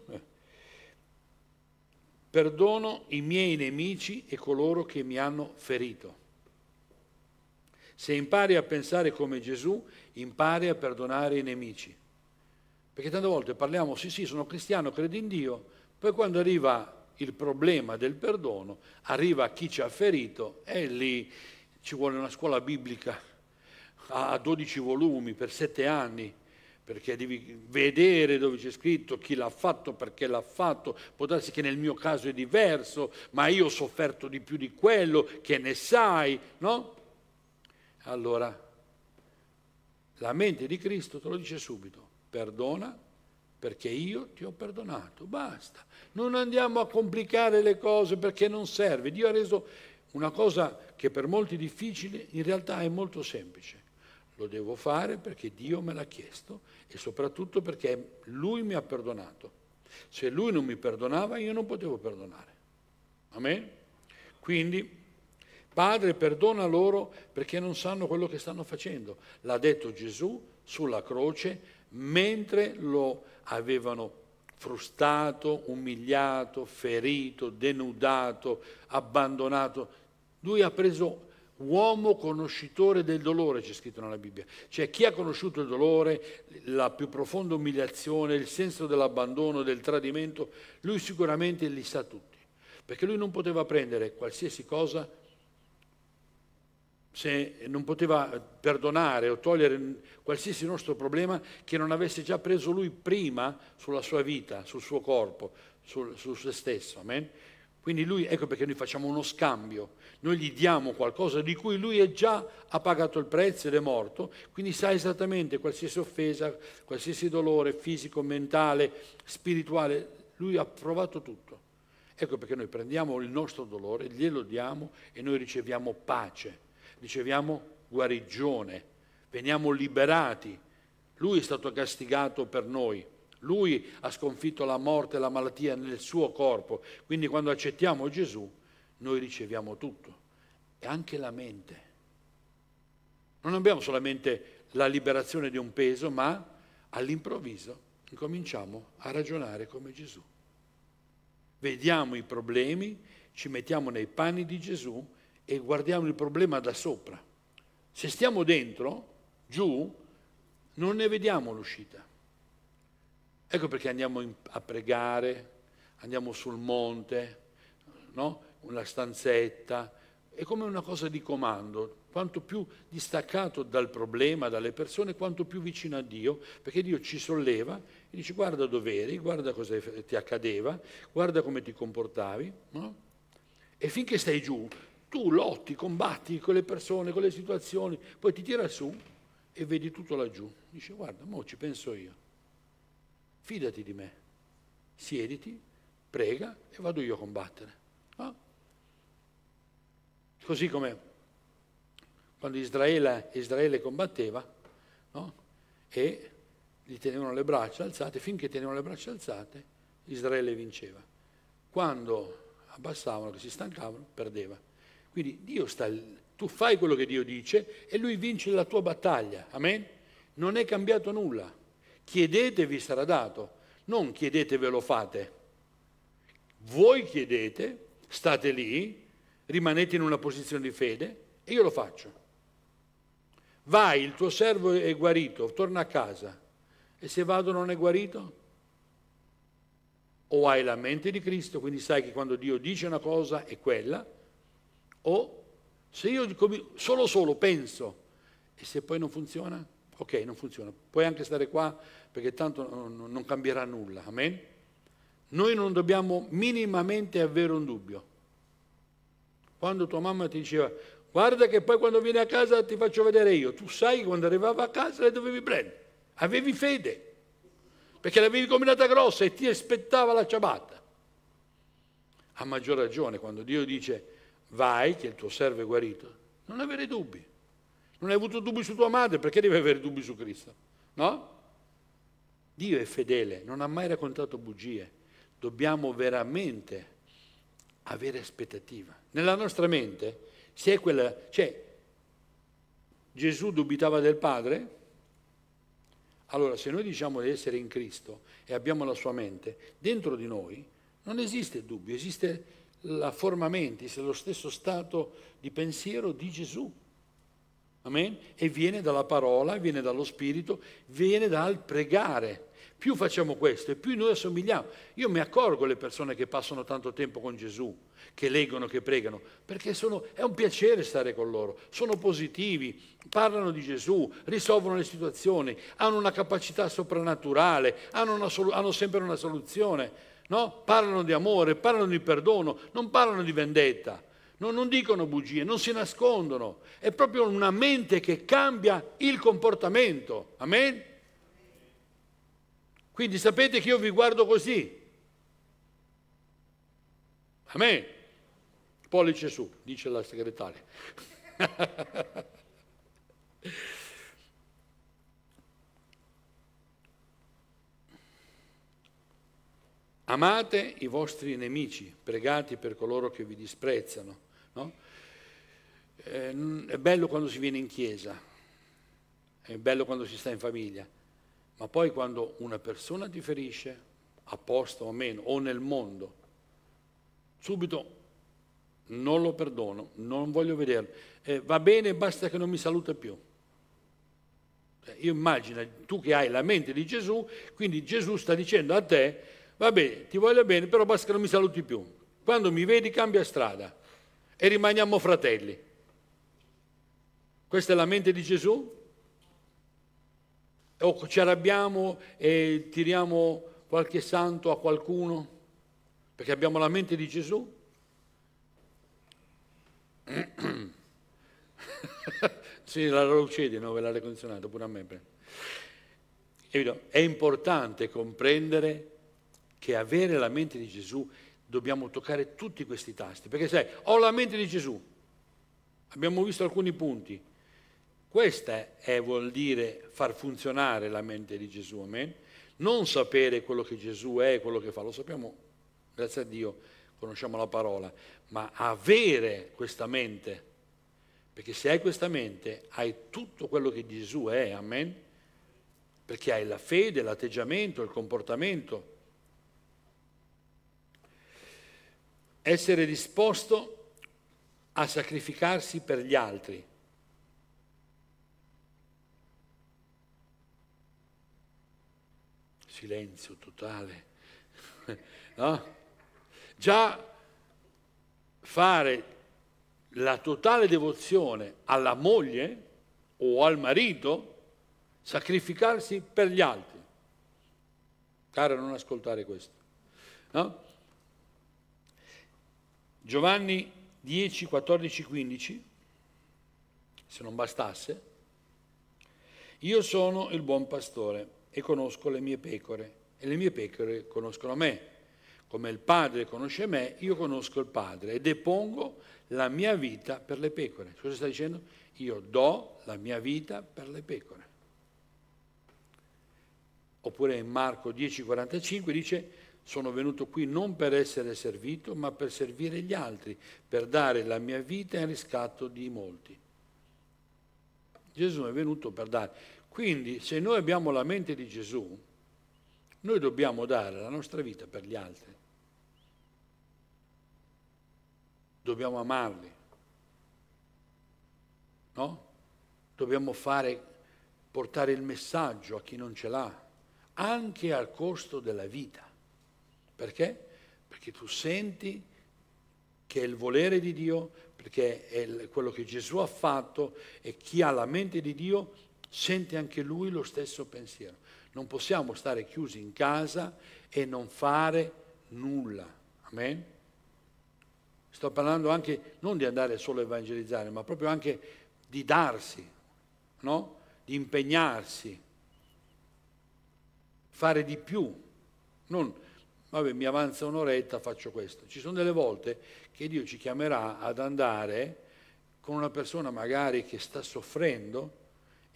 perdono i miei nemici e coloro che mi hanno ferito. Se impari a pensare come Gesù, impari a perdonare i nemici. Perché tante volte parliamo, sì sì, sono cristiano, credo in Dio, poi quando arriva il problema del perdono, arriva chi ci ha ferito e lì ci vuole una scuola biblica a 12 volumi per 7 anni perché devi vedere dove c'è scritto chi l'ha fatto, perché l'ha fatto, può darsi che nel mio caso è diverso, ma io ho sofferto di più di quello, che ne sai, no? Allora, la mente di Cristo te lo dice subito, perdona perché io ti ho perdonato, basta. Non andiamo a complicare le cose perché non serve. Dio ha reso una cosa che per molti è difficile, in realtà è molto semplice lo devo fare perché Dio me l'ha chiesto e soprattutto perché Lui mi ha perdonato. Se Lui non mi perdonava io non potevo perdonare. Amen? Quindi, Padre, perdona loro perché non sanno quello che stanno facendo. L'ha detto Gesù sulla croce mentre lo avevano frustato, umiliato, ferito, denudato, abbandonato. Lui ha preso uomo conoscitore del dolore, c'è scritto nella Bibbia. Cioè chi ha conosciuto il dolore, la più profonda umiliazione, il senso dell'abbandono, del tradimento, lui sicuramente li sa tutti, perché lui non poteva prendere qualsiasi cosa, se non poteva perdonare o togliere qualsiasi nostro problema che non avesse già preso lui prima sulla sua vita, sul suo corpo, sul, su se stesso. Amen? Quindi lui, ecco perché noi facciamo uno scambio, noi gli diamo qualcosa di cui lui è già ha pagato il prezzo ed è morto, quindi sa esattamente qualsiasi offesa, qualsiasi dolore fisico, mentale, spirituale, lui ha provato tutto. Ecco perché noi prendiamo il nostro dolore, glielo diamo e noi riceviamo pace, riceviamo guarigione, veniamo liberati. Lui è stato castigato per noi. Lui ha sconfitto la morte e la malattia nel suo corpo, quindi quando accettiamo Gesù noi riceviamo tutto, e anche la mente. Non abbiamo solamente la liberazione di un peso, ma all'improvviso incominciamo a ragionare come Gesù. Vediamo i problemi, ci mettiamo nei panni di Gesù e guardiamo il problema da sopra. Se stiamo dentro, giù, non ne vediamo l'uscita. Ecco perché andiamo a pregare, andiamo sul monte, no? una stanzetta, è come una cosa di comando, quanto più distaccato dal problema, dalle persone, quanto più vicino a Dio, perché Dio ci solleva e dice guarda dove eri, guarda cosa ti accadeva, guarda come ti comportavi, no? e finché stai giù, tu lotti, combatti con le persone, con le situazioni, poi ti tira su e vedi tutto laggiù. Dice guarda, mo ci penso io fidati di me, siediti, prega e vado io a combattere. No? Così come quando Israele, Israele combatteva no? e gli tenevano le braccia alzate, finché tenevano le braccia alzate Israele vinceva. Quando abbassavano, che si stancavano, perdeva. Quindi Dio sta, tu fai quello che Dio dice e lui vince la tua battaglia. Amen? Non è cambiato nulla chiedete vi sarà dato, non chiedete ve lo fate. Voi chiedete, state lì, rimanete in una posizione di fede e io lo faccio. Vai, il tuo servo è guarito, torna a casa. E se vado non è guarito? O hai la mente di Cristo, quindi sai che quando Dio dice una cosa è quella, o se io solo solo penso e se poi non funziona? Ok, non funziona. Puoi anche stare qua perché tanto non cambierà nulla. Amen? Noi non dobbiamo minimamente avere un dubbio. Quando tua mamma ti diceva guarda che poi quando vieni a casa ti faccio vedere io, tu sai che quando arrivava a casa le dovevi prendere. Avevi fede, perché l'avevi combinata grossa e ti aspettava la ciabatta. A maggior ragione quando Dio dice vai che il tuo servo è guarito, non avere dubbi. Non hai avuto dubbi su tua madre, perché devi avere dubbi su Cristo? No? Dio è fedele, non ha mai raccontato bugie. Dobbiamo veramente avere aspettativa. Nella nostra mente, se è quella... Cioè, Gesù dubitava del Padre? Allora, se noi diciamo di essere in Cristo e abbiamo la sua mente, dentro di noi non esiste dubbio, esiste la forma mentis, lo stesso stato di pensiero di Gesù. Amen? E viene dalla parola, viene dallo Spirito, viene dal pregare. Più facciamo questo e più noi assomigliamo. Io mi accorgo le persone che passano tanto tempo con Gesù, che leggono, che pregano, perché sono, è un piacere stare con loro, sono positivi, parlano di Gesù, risolvono le situazioni, hanno una capacità soprannaturale, hanno, una, hanno sempre una soluzione, no? parlano di amore, parlano di perdono, non parlano di vendetta No, non dicono bugie, non si nascondono. È proprio una mente che cambia il comportamento. Amen? Quindi sapete che io vi guardo così. Amen? Pollice su, dice la segretaria. (laughs) Amate i vostri nemici, pregate per coloro che vi disprezzano eh, è bello quando si viene in chiesa, è bello quando si sta in famiglia, ma poi quando una persona ti ferisce, apposta o meno, o nel mondo, subito non lo perdono, non voglio vederlo, eh, va bene, basta che non mi saluta più. Eh, io immagino tu che hai la mente di Gesù, quindi Gesù sta dicendo a te, va bene, ti voglio bene, però basta che non mi saluti più. Quando mi vedi cambia strada e rimaniamo fratelli. Questa è la mente di Gesù? O ci arrabbiamo e tiriamo qualche santo a qualcuno perché abbiamo la mente di Gesù? (coughs) sì, la lucidi, no? Ve l'ha condizionata, pure a me. È importante comprendere che avere la mente di Gesù dobbiamo toccare tutti questi tasti, perché sai, ho la mente di Gesù, abbiamo visto alcuni punti, questo è, vuol dire far funzionare la mente di Gesù, amen? Non sapere quello che Gesù è e quello che fa, lo sappiamo, grazie a Dio, conosciamo la parola, ma avere questa mente, perché se hai questa mente hai tutto quello che Gesù è, amen? Perché hai la fede, l'atteggiamento, il comportamento. Essere disposto a sacrificarsi per gli altri silenzio totale, (laughs) no? Già fare la totale devozione alla moglie o al marito, sacrificarsi per gli altri. Caro, non ascoltare questo. No? Giovanni 10, 14, 15, se non bastasse, io sono il buon pastore e conosco le mie pecore e le mie pecore conoscono me. Come il Padre conosce me, io conosco il Padre e depongo la mia vita per le pecore. Cosa sta dicendo? Io do la mia vita per le pecore. Oppure in Marco 10:45 dice, sono venuto qui non per essere servito, ma per servire gli altri, per dare la mia vita in riscatto di molti. Gesù è venuto per dare quindi se noi abbiamo la mente di Gesù, noi dobbiamo dare la nostra vita per gli altri. Dobbiamo amarli. No? Dobbiamo fare, portare il messaggio a chi non ce l'ha, anche al costo della vita. Perché? Perché tu senti che è il volere di Dio, perché è quello che Gesù ha fatto e chi ha la mente di Dio sente anche lui lo stesso pensiero. Non possiamo stare chiusi in casa e non fare nulla. Amen? Sto parlando anche non di andare solo a evangelizzare, ma proprio anche di darsi, no? di impegnarsi, fare di più. Non, vabbè, mi avanza un'oretta, faccio questo. Ci sono delle volte che Dio ci chiamerà ad andare con una persona magari che sta soffrendo,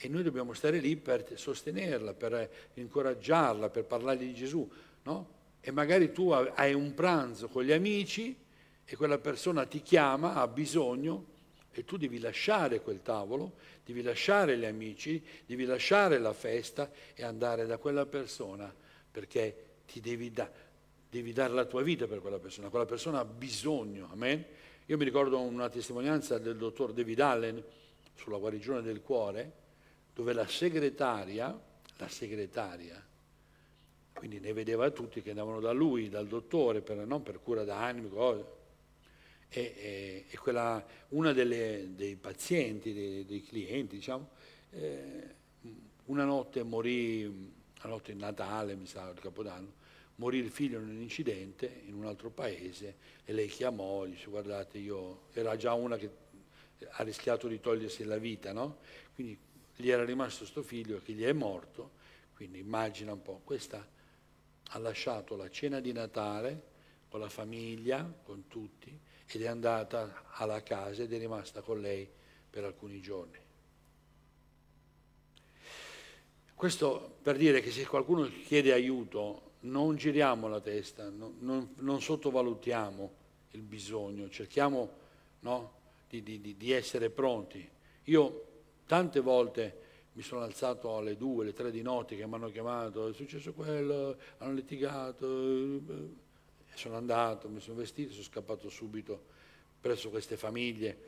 e noi dobbiamo stare lì per sostenerla, per incoraggiarla, per parlargli di Gesù, no? E magari tu hai un pranzo con gli amici e quella persona ti chiama, ha bisogno e tu devi lasciare quel tavolo, devi lasciare gli amici, devi lasciare la festa e andare da quella persona perché ti devi, da, devi dare la tua vita per quella persona, quella persona ha bisogno, amen? Io mi ricordo una testimonianza del dottor David Allen sulla guarigione del cuore, dove la segretaria, la segretaria, quindi ne vedeva tutti che andavano da lui, dal dottore, per, non per cura d'animo, cose. E, e, e quella, una delle, dei pazienti, dei, dei clienti, diciamo, eh, una notte morì, la notte di Natale, mi sa, il Capodanno, morì il figlio in un incidente in un altro paese e lei chiamò, dice guardate io, era già una che ha rischiato di togliersi la vita, no? Quindi gli era rimasto sto figlio che gli è morto, quindi immagina un po', questa ha lasciato la cena di Natale con la famiglia, con tutti, ed è andata alla casa ed è rimasta con lei per alcuni giorni. Questo per dire che se qualcuno chiede aiuto non giriamo la testa, non, non, non sottovalutiamo il bisogno, cerchiamo no, di, di, di essere pronti. Io Tante volte mi sono alzato alle 2, alle 3 di notte che mi hanno chiamato, è successo quello, hanno litigato, eh, sono andato, mi sono vestito, sono scappato subito presso queste famiglie.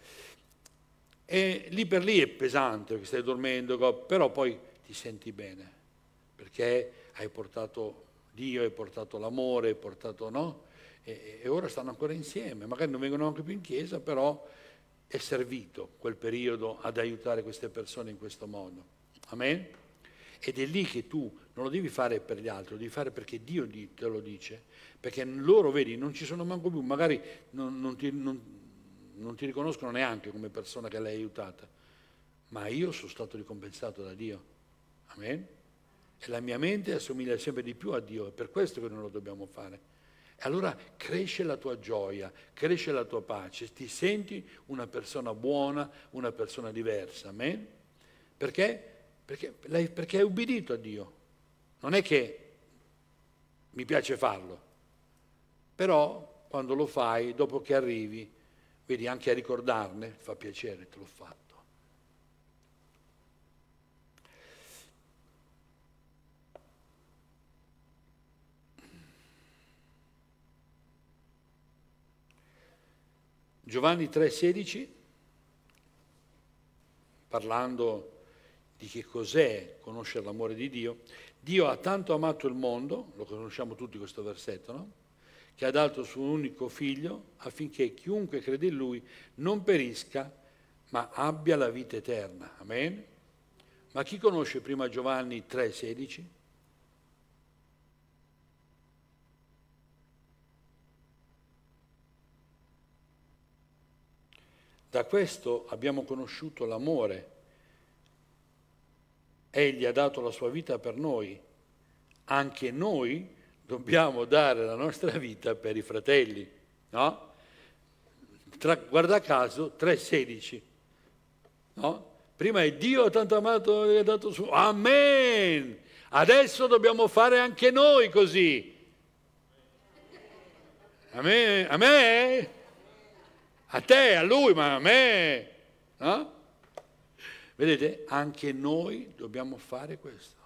E lì per lì è pesante perché stai dormendo, però poi ti senti bene, perché hai portato Dio, hai portato l'amore, hai portato no? E, e ora stanno ancora insieme, magari non vengono anche più in chiesa, però è servito quel periodo ad aiutare queste persone in questo modo. Amen? Ed è lì che tu non lo devi fare per gli altri, lo devi fare perché Dio te lo dice, perché loro, vedi, non ci sono manco più, magari non, non, ti, non, non ti riconoscono neanche come persona che l'hai aiutata, ma io sono stato ricompensato da Dio. Amen? E la mia mente assomiglia sempre di più a Dio, è per questo che noi lo dobbiamo fare. E allora cresce la tua gioia, cresce la tua pace, ti senti una persona buona, una persona diversa. Amen? Perché? Perché, perché hai ubbidito a Dio. Non è che mi piace farlo, però quando lo fai, dopo che arrivi, vedi anche a ricordarne, fa piacere, te l'ho fatto. Giovanni 3,16, parlando di che cos'è conoscere l'amore di Dio, Dio ha tanto amato il mondo, lo conosciamo tutti questo versetto, no? che ha dato il suo unico figlio affinché chiunque crede in lui non perisca, ma abbia la vita eterna. Amen? Ma chi conosce prima Giovanni 3,16? Da questo abbiamo conosciuto l'amore. Egli ha dato la sua vita per noi. Anche noi dobbiamo dare la nostra vita per i fratelli. No? Tra, guarda caso 3.16. No? Prima è Dio tanto amato e ha dato suo. Amen! Adesso dobbiamo fare anche noi così. Amen? Amen? a te, a lui, ma a me. No? Vedete, anche noi dobbiamo fare questo.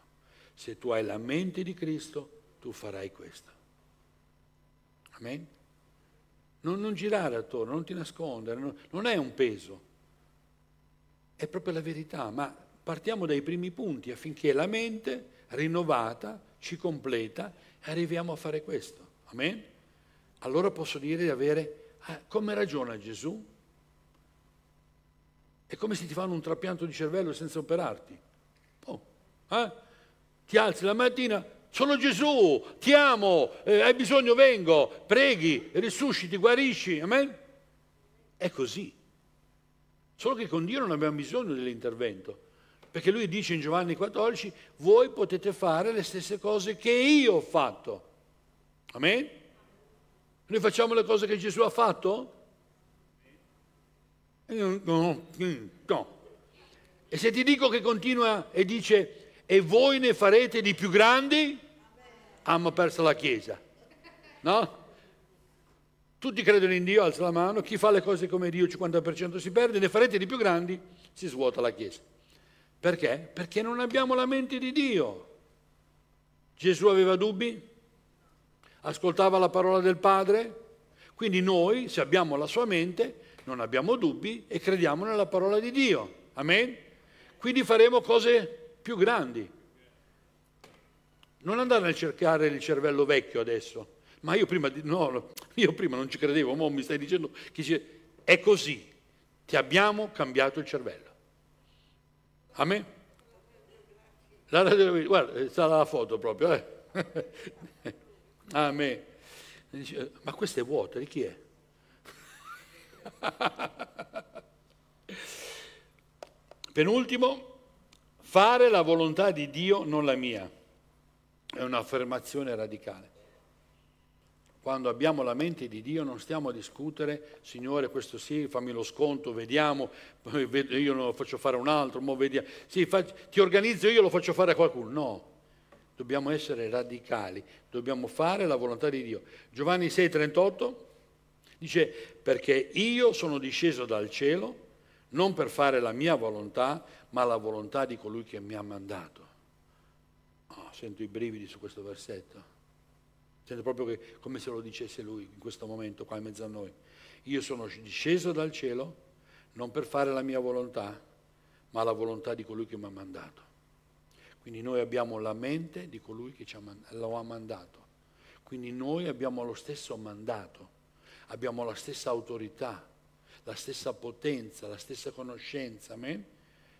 Se tu hai la mente di Cristo, tu farai questo. Amen? Non, non girare attorno, non ti nascondere, non, non è un peso. È proprio la verità, ma partiamo dai primi punti affinché la mente rinnovata ci completa e arriviamo a fare questo. Amen? Allora posso dire di avere come ragiona Gesù? È come se ti fanno un trapianto di cervello senza operarti. Oh, eh? Ti alzi la mattina, sono Gesù, ti amo, eh, hai bisogno vengo, preghi, risusciti, guarisci, amen? È così. Solo che con Dio non abbiamo bisogno dell'intervento, perché lui dice in Giovanni 14, voi potete fare le stesse cose che io ho fatto. Amen? Noi facciamo le cose che Gesù ha fatto? No. E se ti dico che continua e dice, e voi ne farete di più grandi? Hanno ah, perso la Chiesa. No? Tutti credono in Dio, alza la mano, chi fa le cose come Dio, il 50% si perde, ne farete di più grandi, si svuota la Chiesa. Perché? Perché non abbiamo la mente di Dio. Gesù aveva dubbi? ascoltava la parola del Padre. Quindi noi, se abbiamo la sua mente, non abbiamo dubbi e crediamo nella parola di Dio. Amen? Quindi faremo cose più grandi. Non andare a cercare il cervello vecchio adesso. Ma io prima, no, io prima non ci credevo, ma mi stai dicendo che è così, ti abbiamo cambiato il cervello. Amen? La radio, guarda, eh, sta la foto proprio. Eh? (laughs) Amen. Dice, eh, ma questo è vuoto, di chi è? (laughs) Penultimo, fare la volontà di Dio, non la mia. È un'affermazione radicale. Quando abbiamo la mente di Dio non stiamo a discutere, Signore questo sì, fammi lo sconto, vediamo, io lo faccio fare un altro, mo vediamo. Sì, ti organizzo io, lo faccio fare a qualcuno. No, dobbiamo essere radicali, dobbiamo fare la volontà di Dio. Giovanni 6,38 dice, perché io sono disceso dal cielo non per fare la mia volontà, ma la volontà di colui che mi ha mandato. Oh, sento i brividi su questo versetto. Sento proprio che, come se lo dicesse lui in questo momento qua in mezzo a noi. Io sono disceso dal cielo non per fare la mia volontà, ma la volontà di colui che mi ha mandato. Quindi noi abbiamo la mente di colui che lo ha mandato. Quindi noi abbiamo lo stesso mandato, abbiamo la stessa autorità, la stessa potenza, la stessa conoscenza, amen?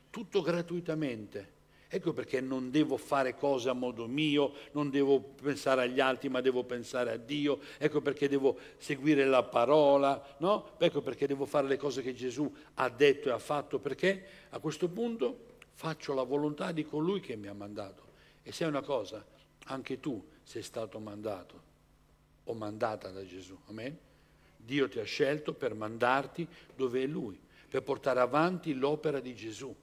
tutto gratuitamente. Ecco perché non devo fare cose a modo mio, non devo pensare agli altri, ma devo pensare a Dio. Ecco perché devo seguire la parola, no? Ecco perché devo fare le cose che Gesù ha detto e ha fatto, perché a questo punto faccio la volontà di colui che mi ha mandato. E sai una cosa, anche tu sei stato mandato o mandata da Gesù. Amen? Dio ti ha scelto per mandarti dove è Lui, per portare avanti l'opera di Gesù.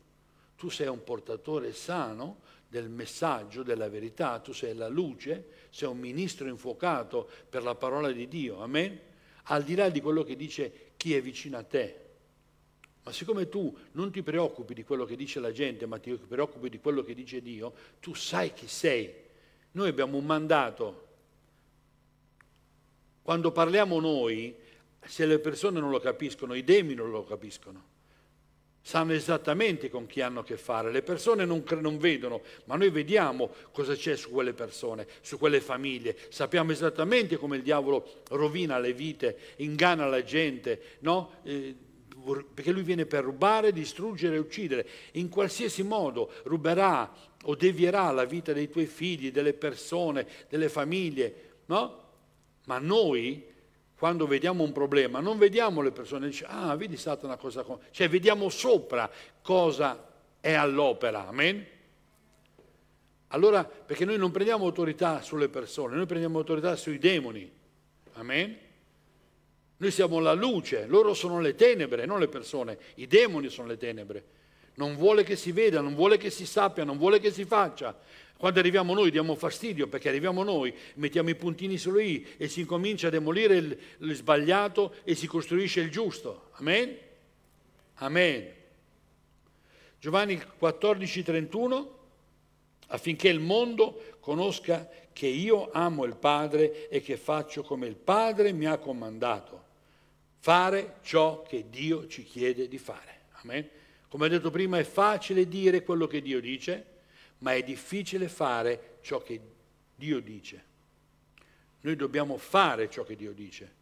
Tu sei un portatore sano del messaggio, della verità, tu sei la luce, sei un ministro infuocato per la parola di Dio. Amen? Al di là di quello che dice chi è vicino a te, ma siccome tu non ti preoccupi di quello che dice la gente, ma ti preoccupi di quello che dice Dio, tu sai chi sei. Noi abbiamo un mandato. Quando parliamo noi, se le persone non lo capiscono, i demi non lo capiscono. Sanno esattamente con chi hanno a che fare. Le persone non, non vedono, ma noi vediamo cosa c'è su quelle persone, su quelle famiglie. Sappiamo esattamente come il diavolo rovina le vite, inganna la gente, no? Eh, perché lui viene per rubare, distruggere e uccidere. In qualsiasi modo ruberà o devierà la vita dei tuoi figli, delle persone, delle famiglie, no? Ma noi, quando vediamo un problema, non vediamo le persone, dice, ah, vedi Satana cosa... Con-? Cioè, vediamo sopra cosa è all'opera, amen? Allora, perché noi non prendiamo autorità sulle persone, noi prendiamo autorità sui demoni, amen? Noi siamo la luce, loro sono le tenebre, non le persone. I demoni sono le tenebre. Non vuole che si veda, non vuole che si sappia, non vuole che si faccia. Quando arriviamo noi diamo fastidio perché arriviamo noi, mettiamo i puntini sulle i e si incomincia a demolire il, il sbagliato e si costruisce il giusto. Amen? Amen. Giovanni 14:31 affinché il mondo conosca che io amo il Padre e che faccio come il Padre mi ha comandato fare ciò che Dio ci chiede di fare. Amen. Come ho detto prima, è facile dire quello che Dio dice, ma è difficile fare ciò che Dio dice. Noi dobbiamo fare ciò che Dio dice.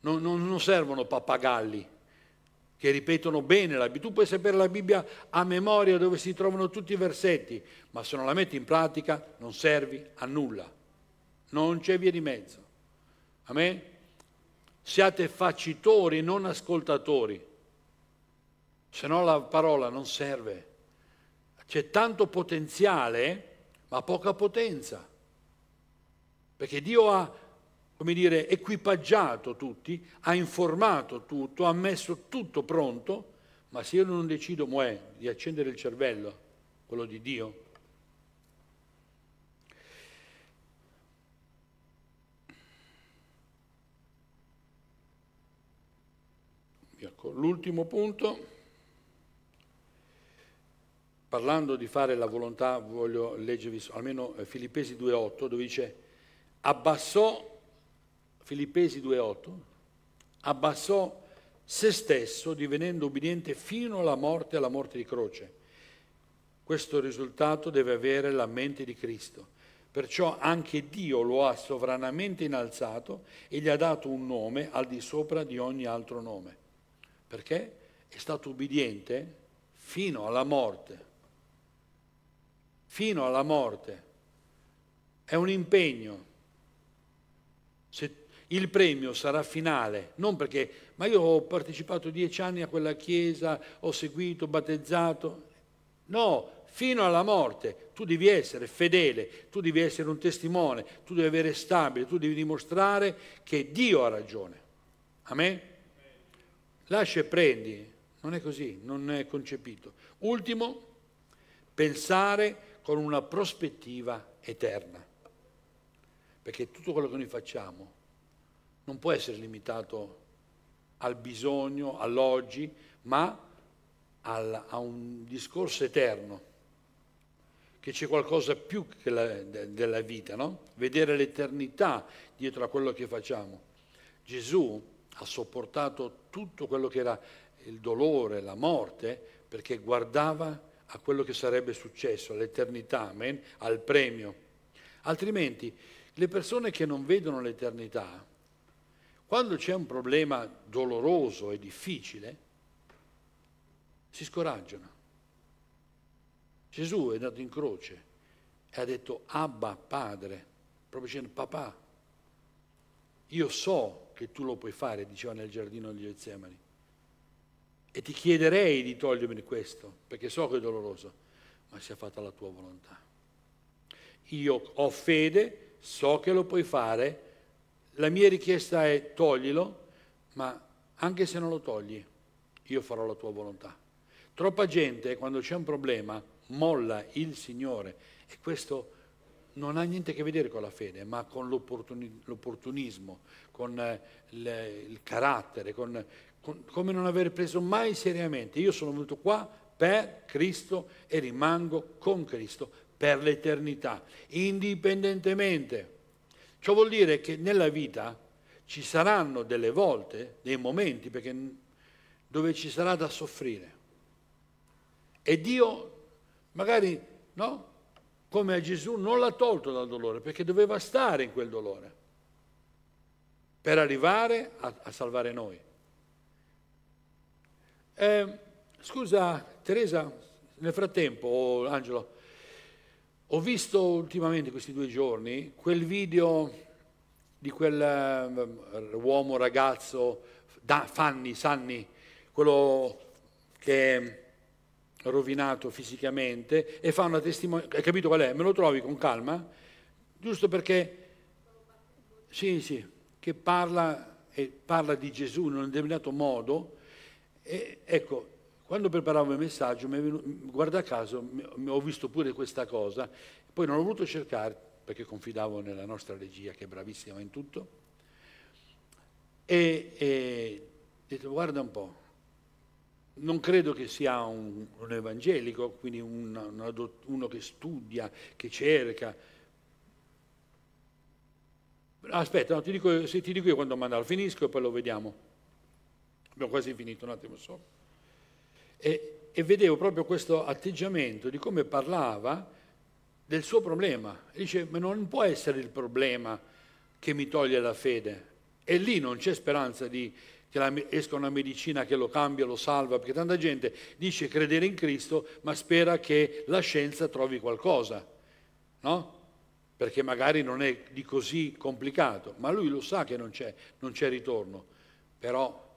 Non, non, non servono pappagalli che ripetono bene la Bibbia. Tu puoi sapere la Bibbia a memoria dove si trovano tutti i versetti, ma se non la metti in pratica non servi a nulla. Non c'è via di mezzo. Amen? Siate facitori, non ascoltatori. Se no la parola non serve. C'è tanto potenziale, ma poca potenza. Perché Dio ha, come dire, equipaggiato tutti, ha informato tutto, ha messo tutto pronto, ma se io non decido, Moè, di accendere il cervello, quello di Dio, Ecco, l'ultimo punto, parlando di fare la volontà, voglio leggervi almeno eh, Filippesi 2.8, dove dice abbassò, Filippesi 2.8, abbassò se stesso divenendo obbediente fino alla morte, alla morte di croce. Questo risultato deve avere la mente di Cristo. Perciò anche Dio lo ha sovranamente innalzato e gli ha dato un nome al di sopra di ogni altro nome perché è stato ubbidiente fino alla morte. Fino alla morte. È un impegno. Se il premio sarà finale, non perché, ma io ho partecipato dieci anni a quella chiesa, ho seguito, battezzato. No, fino alla morte tu devi essere fedele, tu devi essere un testimone, tu devi avere stabile, tu devi dimostrare che Dio ha ragione. Amen? Lascia e prendi, non è così, non è concepito. Ultimo, pensare con una prospettiva eterna, perché tutto quello che noi facciamo non può essere limitato al bisogno, all'oggi, ma al, a un discorso eterno, che c'è qualcosa più la, de, della vita, no? vedere l'eternità dietro a quello che facciamo. Gesù ha sopportato tutto quello che era il dolore, la morte, perché guardava a quello che sarebbe successo, all'eternità, amen, al premio. Altrimenti le persone che non vedono l'eternità, quando c'è un problema doloroso e difficile, si scoraggiano. Gesù è andato in croce e ha detto Abba Padre, proprio dicendo papà, io so che tu lo puoi fare, diceva nel giardino di Getsemani. E ti chiederei di togliermi questo, perché so che è doloroso, ma sia fatta la tua volontà. Io ho fede, so che lo puoi fare, la mia richiesta è toglilo, ma anche se non lo togli, io farò la tua volontà. Troppa gente, quando c'è un problema, molla il Signore e questo è non ha niente a che vedere con la fede, ma con l'opportunismo, con eh, il carattere, con, con, come non aver preso mai seriamente. Io sono venuto qua per Cristo e rimango con Cristo per l'eternità, indipendentemente. Ciò vuol dire che nella vita ci saranno delle volte, dei momenti perché, dove ci sarà da soffrire. E Dio magari no, come Gesù non l'ha tolto dal dolore, perché doveva stare in quel dolore per arrivare a, a salvare noi. Eh, scusa Teresa, nel frattempo, oh, Angelo, ho visto ultimamente questi due giorni quel video di quel um, uomo, ragazzo, da, Fanni, Sanni, quello che rovinato fisicamente e fa una testimonianza, hai capito qual è? Me lo trovi con calma? Giusto perché, sì, sì, che parla, e parla di Gesù in un determinato modo. E, ecco, quando preparavo il messaggio, venuto, guarda caso, mi, ho visto pure questa cosa, poi non ho voluto cercare, perché confidavo nella nostra regia, che è bravissima in tutto, e, e ho detto, guarda un po', non credo che sia un, un evangelico, quindi un, un, uno che studia, che cerca. Aspetta, no, ti dico, se ti dico io quando mandalo, finisco e poi lo vediamo. Abbiamo quasi finito, un attimo solo. E, e vedevo proprio questo atteggiamento di come parlava del suo problema. E dice, ma non può essere il problema che mi toglie la fede. E lì non c'è speranza di, che la, esca una medicina che lo cambia, lo salva, perché tanta gente dice credere in Cristo ma spera che la scienza trovi qualcosa, no? Perché magari non è di così complicato, ma lui lo sa che non c'è, non c'è ritorno. Però,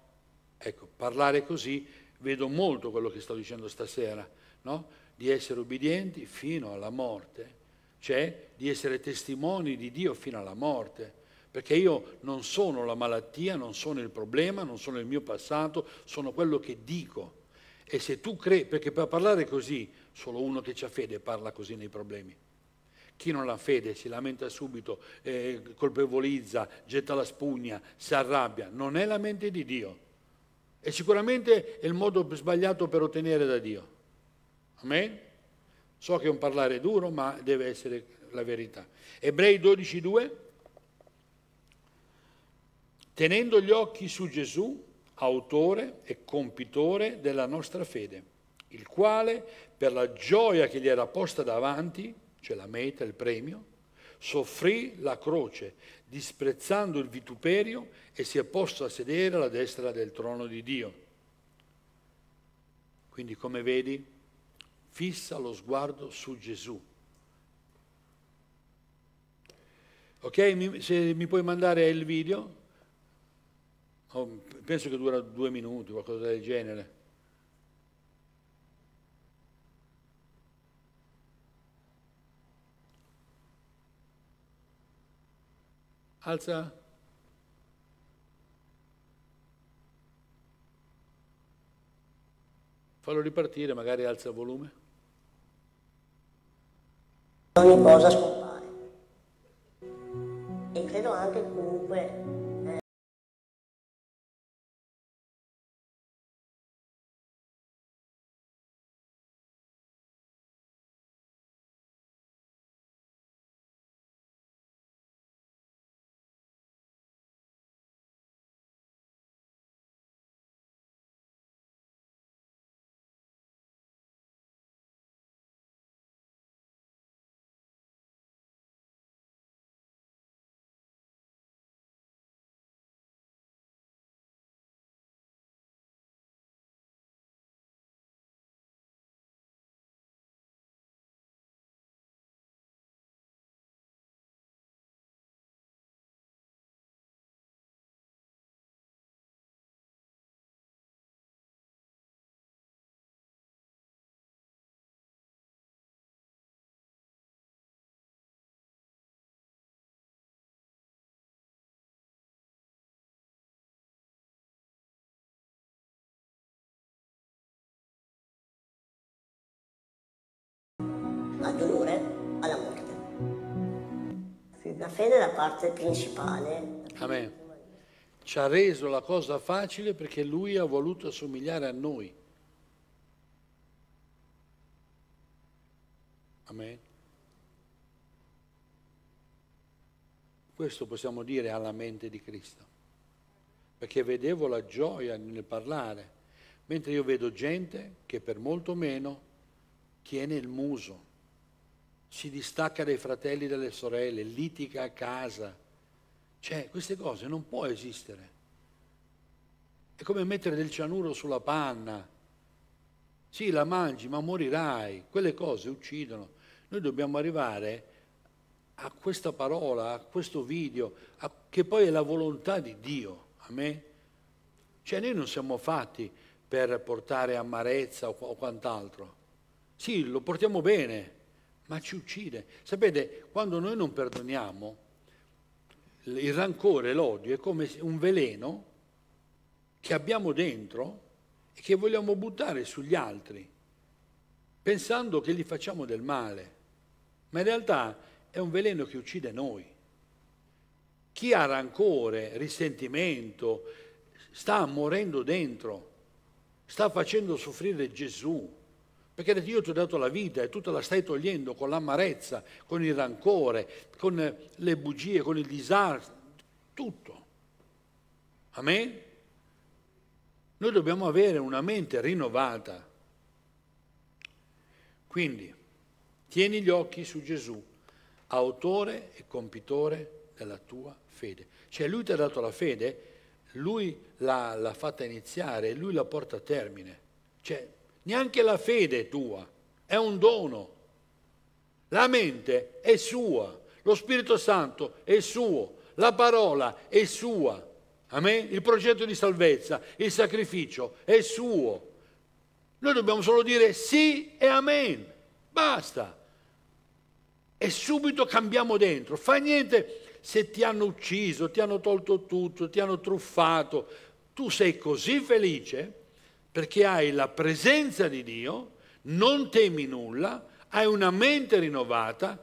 ecco, parlare così, vedo molto quello che sto dicendo stasera, no? Di essere obbedienti fino alla morte, cioè di essere testimoni di Dio fino alla morte perché io non sono la malattia, non sono il problema, non sono il mio passato, sono quello che dico. E se tu credi, perché per parlare così, solo uno che ha fede parla così nei problemi. Chi non ha fede si lamenta subito, eh, colpevolizza, getta la spugna, si arrabbia. Non è la mente di Dio. E sicuramente è il modo sbagliato per ottenere da Dio. Amen? So che è un parlare duro, ma deve essere la verità. Ebrei 12, 2 tenendo gli occhi su Gesù, autore e compitore della nostra fede, il quale, per la gioia che gli era posta davanti, cioè la meta, il premio, soffrì la croce, disprezzando il vituperio e si è posto a sedere alla destra del trono di Dio. Quindi come vedi, fissa lo sguardo su Gesù. Ok, mi, se mi puoi mandare il video? Oh, penso che dura due minuti, qualcosa del genere. Alza. Fallo ripartire, magari alza il volume. Ogni cosa scompare. E credo anche comunque ad dolore alla morte. La fede è la parte principale. Amen. Ci ha reso la cosa facile perché lui ha voluto assomigliare a noi. Amen. Questo possiamo dire alla mente di Cristo, perché vedevo la gioia nel parlare, mentre io vedo gente che per molto meno tiene il muso si distacca dai fratelli e dalle sorelle, litiga a casa. Cioè, queste cose non può esistere. È come mettere del cianuro sulla panna. Sì, la mangi, ma morirai. Quelle cose uccidono. Noi dobbiamo arrivare a questa parola, a questo video, a, che poi è la volontà di Dio. Amen? Cioè noi non siamo fatti per portare amarezza o, o quant'altro. Sì, lo portiamo bene, ma ci uccide. Sapete, quando noi non perdoniamo, il rancore, l'odio è come un veleno che abbiamo dentro e che vogliamo buttare sugli altri, pensando che gli facciamo del male, ma in realtà è un veleno che uccide noi. Chi ha rancore, risentimento, sta morendo dentro, sta facendo soffrire Gesù. Perché io ti ho dato la vita e tu te la stai togliendo con l'amarezza, con il rancore, con le bugie, con il disastro, tutto. Amen? Noi dobbiamo avere una mente rinnovata. Quindi, tieni gli occhi su Gesù, autore e compitore della tua fede. Cioè lui ti ha dato la fede, lui l'ha, fatta iniziare, lui la porta a termine. Cioè, neanche la fede è tua, è un dono. La mente è sua, lo Spirito Santo è suo, la parola è sua. Amen? Il progetto di salvezza, il sacrificio è suo. Noi dobbiamo solo dire sì e amen. Basta. E subito cambiamo dentro. Fa niente se ti hanno ucciso, ti hanno tolto tutto, ti hanno truffato. Tu sei così felice perché hai la presenza di Dio, non temi nulla, hai una mente rinnovata,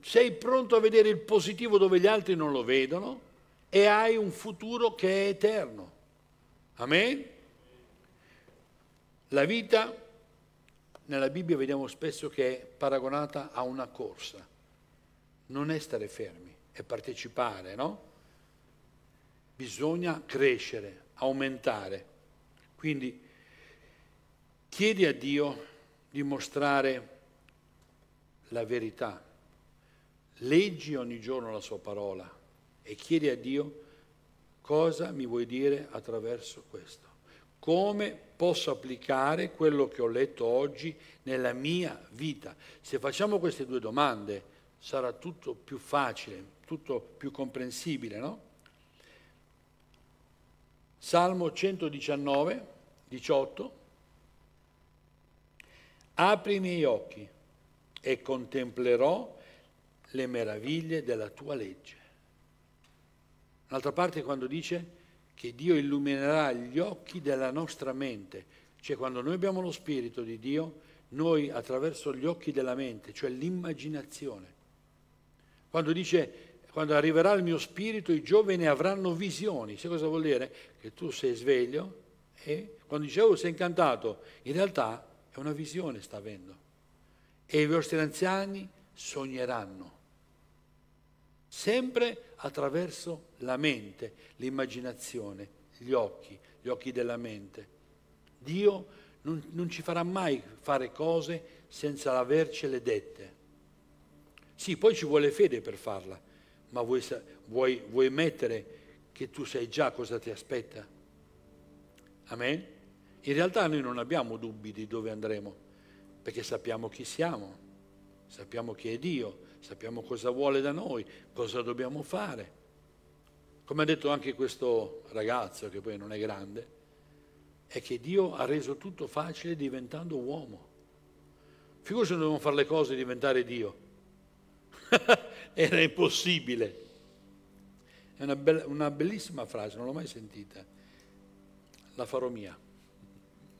sei pronto a vedere il positivo dove gli altri non lo vedono e hai un futuro che è eterno. Amen? La vita nella Bibbia vediamo spesso che è paragonata a una corsa. Non è stare fermi, è partecipare, no? Bisogna crescere, aumentare. Quindi chiedi a Dio di mostrare la verità, leggi ogni giorno la sua parola e chiedi a Dio cosa mi vuoi dire attraverso questo, come posso applicare quello che ho letto oggi nella mia vita. Se facciamo queste due domande sarà tutto più facile, tutto più comprensibile, no? Salmo 119. 18. Apri i miei occhi e contemplerò le meraviglie della tua legge. D'altra parte quando dice che Dio illuminerà gli occhi della nostra mente, cioè quando noi abbiamo lo Spirito di Dio, noi attraverso gli occhi della mente, cioè l'immaginazione. Quando dice quando arriverà il mio spirito i giovani avranno visioni. Sai cosa vuol dire? Che tu sei sveglio, e quando dicevo sei incantato, in realtà è una visione sta avendo. E i vostri anziani sogneranno, sempre attraverso la mente, l'immaginazione, gli occhi, gli occhi della mente. Dio non, non ci farà mai fare cose senza avercele dette. Sì, poi ci vuole fede per farla, ma vuoi, vuoi, vuoi mettere che tu sai già cosa ti aspetta? Amen? In realtà noi non abbiamo dubbi di dove andremo, perché sappiamo chi siamo, sappiamo chi è Dio, sappiamo cosa vuole da noi, cosa dobbiamo fare. Come ha detto anche questo ragazzo, che poi non è grande, è che Dio ha reso tutto facile diventando uomo. Figurati se dobbiamo fare le cose e diventare Dio. (laughs) Era impossibile. È una, be- una bellissima frase, non l'ho mai sentita la farò mia,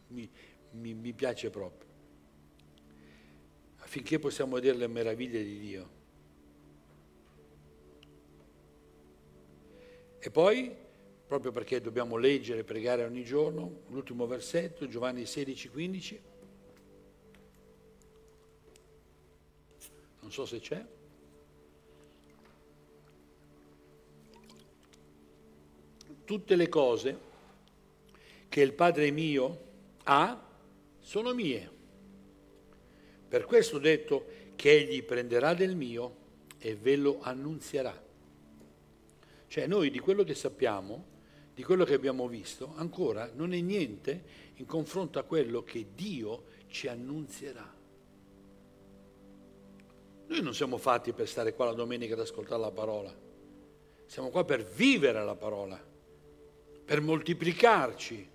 mi, mi, mi piace proprio, affinché possiamo vedere le meraviglie di Dio. E poi, proprio perché dobbiamo leggere e pregare ogni giorno, l'ultimo versetto, Giovanni 16, 15. Non so se c'è. Tutte le cose che il Padre mio ha sono mie. Per questo ho detto che egli prenderà del mio e ve lo annunzierà. Cioè noi di quello che sappiamo, di quello che abbiamo visto, ancora non è niente in confronto a quello che Dio ci annunzierà. Noi non siamo fatti per stare qua la domenica ad ascoltare la parola, siamo qua per vivere la parola, per moltiplicarci,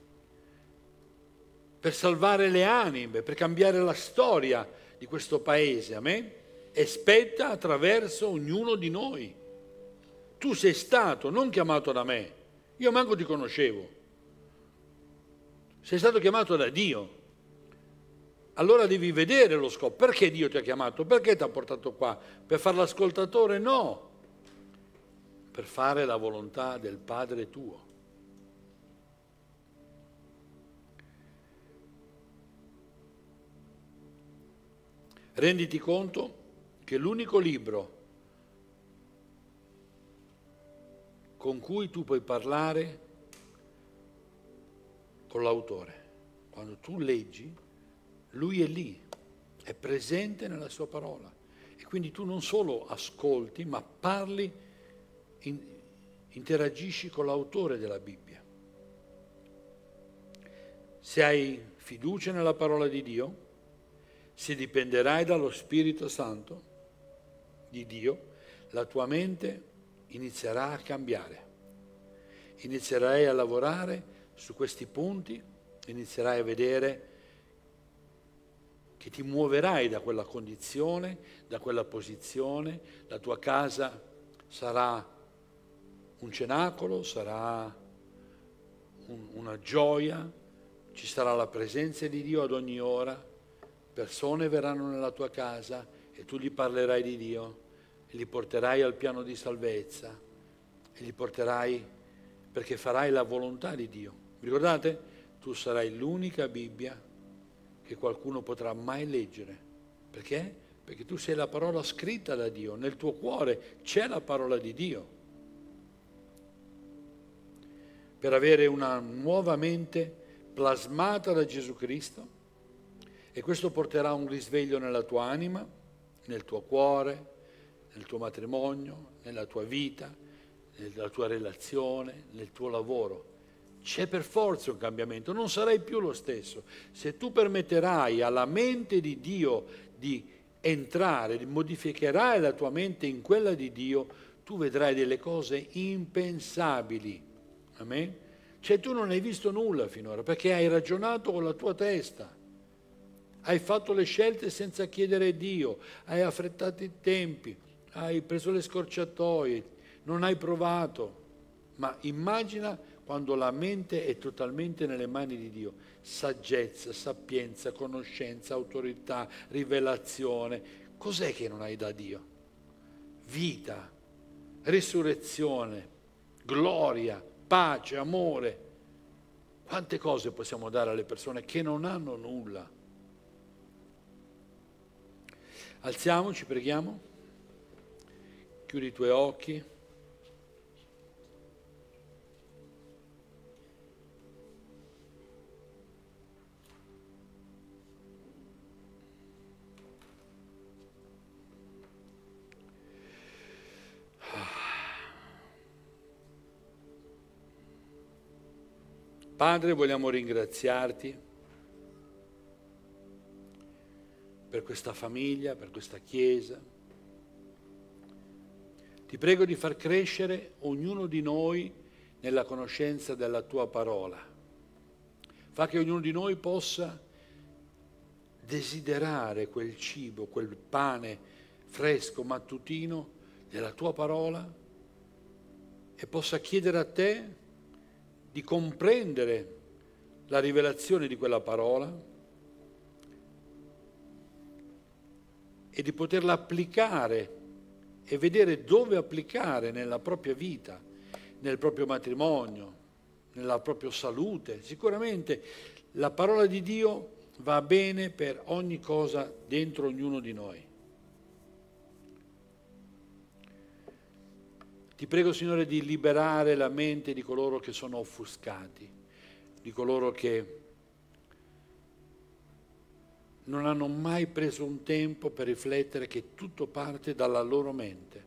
per salvare le anime, per cambiare la storia di questo paese. Amen? E spetta attraverso ognuno di noi. Tu sei stato non chiamato da me, io manco ti conoscevo. Sei stato chiamato da Dio. Allora devi vedere lo scopo. Perché Dio ti ha chiamato? Perché ti ha portato qua? Per fare l'ascoltatore? No. Per fare la volontà del Padre tuo. Renditi conto che l'unico libro con cui tu puoi parlare con l'autore, quando tu leggi, lui è lì, è presente nella sua parola. E quindi tu non solo ascolti, ma parli, in, interagisci con l'autore della Bibbia. Se hai fiducia nella parola di Dio, se dipenderai dallo Spirito Santo di Dio, la tua mente inizierà a cambiare. Inizierai a lavorare su questi punti, inizierai a vedere che ti muoverai da quella condizione, da quella posizione, la tua casa sarà un cenacolo, sarà un, una gioia, ci sarà la presenza di Dio ad ogni ora, persone verranno nella tua casa e tu gli parlerai di Dio e li porterai al piano di salvezza e li porterai perché farai la volontà di Dio. ricordate? Tu sarai l'unica Bibbia che qualcuno potrà mai leggere. Perché? Perché tu sei la parola scritta da Dio, nel tuo cuore c'è la parola di Dio. Per avere una nuova mente plasmata da Gesù Cristo, e questo porterà un risveglio nella tua anima, nel tuo cuore, nel tuo matrimonio, nella tua vita, nella tua relazione, nel tuo lavoro. C'è per forza un cambiamento, non sarai più lo stesso. Se tu permetterai alla mente di Dio di entrare, modificherai la tua mente in quella di Dio, tu vedrai delle cose impensabili. Amen? Cioè tu non hai visto nulla finora perché hai ragionato con la tua testa hai fatto le scelte senza chiedere Dio, hai affrettato i tempi, hai preso le scorciatoie, non hai provato. Ma immagina quando la mente è totalmente nelle mani di Dio. Saggezza, sapienza, conoscenza, autorità, rivelazione. Cos'è che non hai da Dio? Vita, risurrezione, gloria, pace, amore. Quante cose possiamo dare alle persone che non hanno nulla? Alziamoci, preghiamo. Chiudi i tuoi occhi. Padre, vogliamo ringraziarti per questa famiglia, per questa Chiesa. Ti prego di far crescere ognuno di noi nella conoscenza della tua parola. Fa che ognuno di noi possa desiderare quel cibo, quel pane fresco, mattutino della tua parola e possa chiedere a te di comprendere la rivelazione di quella parola e di poterla applicare e vedere dove applicare nella propria vita, nel proprio matrimonio, nella propria salute. Sicuramente la parola di Dio va bene per ogni cosa dentro ognuno di noi. Ti prego, Signore, di liberare la mente di coloro che sono offuscati, di coloro che non hanno mai preso un tempo per riflettere che tutto parte dalla loro mente.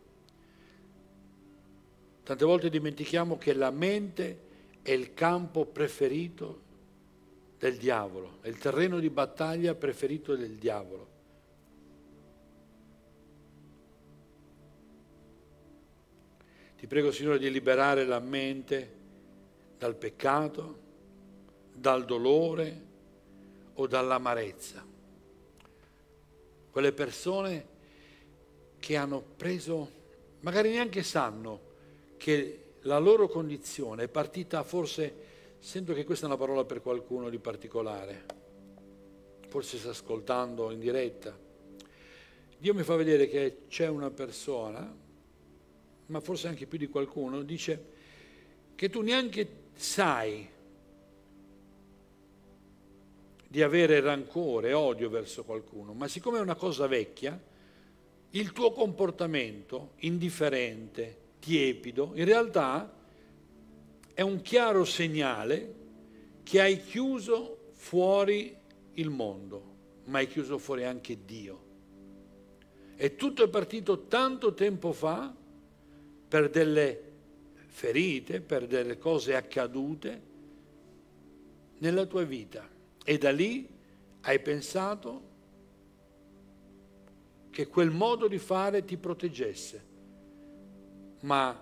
Tante volte dimentichiamo che la mente è il campo preferito del diavolo, è il terreno di battaglia preferito del diavolo. Ti prego Signore di liberare la mente dal peccato, dal dolore o dall'amarezza quelle persone che hanno preso, magari neanche sanno che la loro condizione è partita forse, sento che questa è una parola per qualcuno di particolare, forse sta ascoltando in diretta. Dio mi fa vedere che c'è una persona, ma forse anche più di qualcuno, dice che tu neanche sai di avere rancore, odio verso qualcuno, ma siccome è una cosa vecchia, il tuo comportamento indifferente, tiepido, in realtà è un chiaro segnale che hai chiuso fuori il mondo, ma hai chiuso fuori anche Dio. E tutto è partito tanto tempo fa per delle ferite, per delle cose accadute nella tua vita. E da lì hai pensato che quel modo di fare ti proteggesse. Ma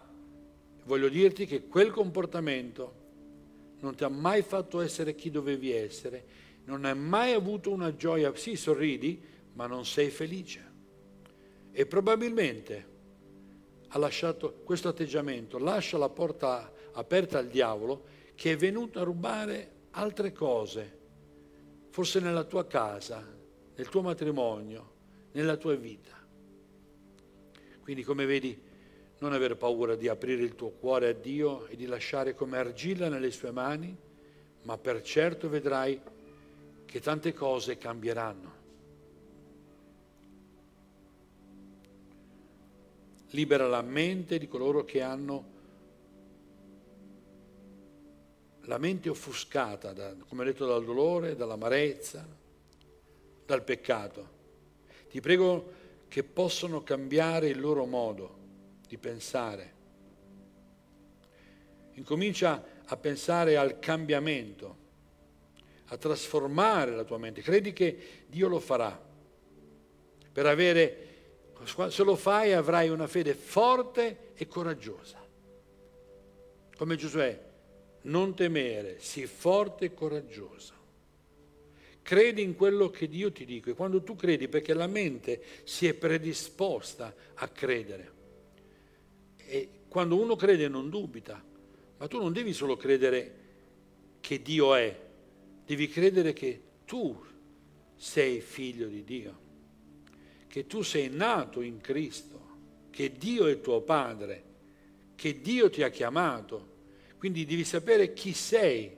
voglio dirti che quel comportamento non ti ha mai fatto essere chi dovevi essere, non hai mai avuto una gioia, sì sorridi, ma non sei felice. E probabilmente ha lasciato questo atteggiamento, lascia la porta aperta al diavolo che è venuto a rubare altre cose forse nella tua casa, nel tuo matrimonio, nella tua vita. Quindi come vedi, non aver paura di aprire il tuo cuore a Dio e di lasciare come argilla nelle sue mani, ma per certo vedrai che tante cose cambieranno. Libera la mente di coloro che hanno la mente offuscata, da, come ho detto, dal dolore, dall'amarezza, dal peccato. Ti prego che possano cambiare il loro modo di pensare. Incomincia a pensare al cambiamento, a trasformare la tua mente. Credi che Dio lo farà. Per avere, se lo fai avrai una fede forte e coraggiosa. Come Giosuè non temere, sii forte e coraggiosa. Credi in quello che Dio ti dice, quando tu credi, perché la mente si è predisposta a credere. E quando uno crede non dubita, ma tu non devi solo credere che Dio è, devi credere che tu sei figlio di Dio, che tu sei nato in Cristo, che Dio è tuo Padre, che Dio ti ha chiamato, quindi devi sapere chi sei.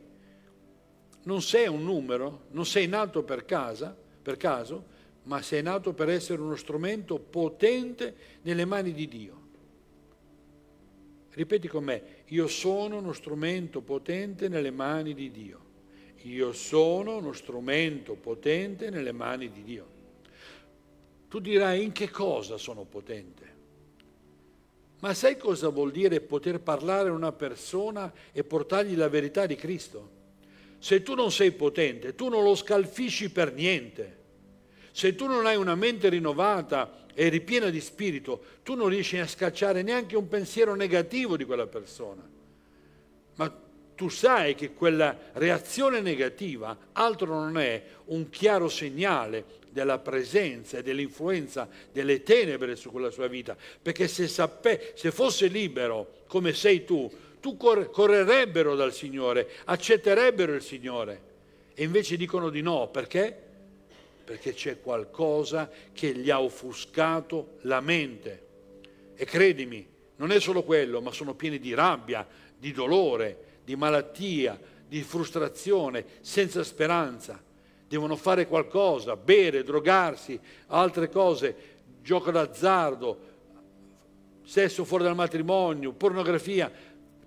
Non sei un numero, non sei nato per, casa, per caso, ma sei nato per essere uno strumento potente nelle mani di Dio. Ripeti con me, io sono uno strumento potente nelle mani di Dio. Io sono uno strumento potente nelle mani di Dio. Tu dirai in che cosa sono potente? Ma sai cosa vuol dire poter parlare a una persona e portargli la verità di Cristo? Se tu non sei potente, tu non lo scalfisci per niente. Se tu non hai una mente rinnovata e ripiena di spirito, tu non riesci a scacciare neanche un pensiero negativo di quella persona. Ma tu sai che quella reazione negativa altro non è un chiaro segnale della presenza e dell'influenza delle tenebre su quella sua vita, perché se, sape, se fosse libero come sei tu, tu cor- correrebbero dal Signore, accetterebbero il Signore e invece dicono di no, perché? Perché c'è qualcosa che gli ha offuscato la mente. E credimi, non è solo quello, ma sono pieni di rabbia, di dolore, di malattia, di frustrazione, senza speranza devono fare qualcosa, bere, drogarsi, altre cose, gioco d'azzardo, sesso fuori dal matrimonio, pornografia,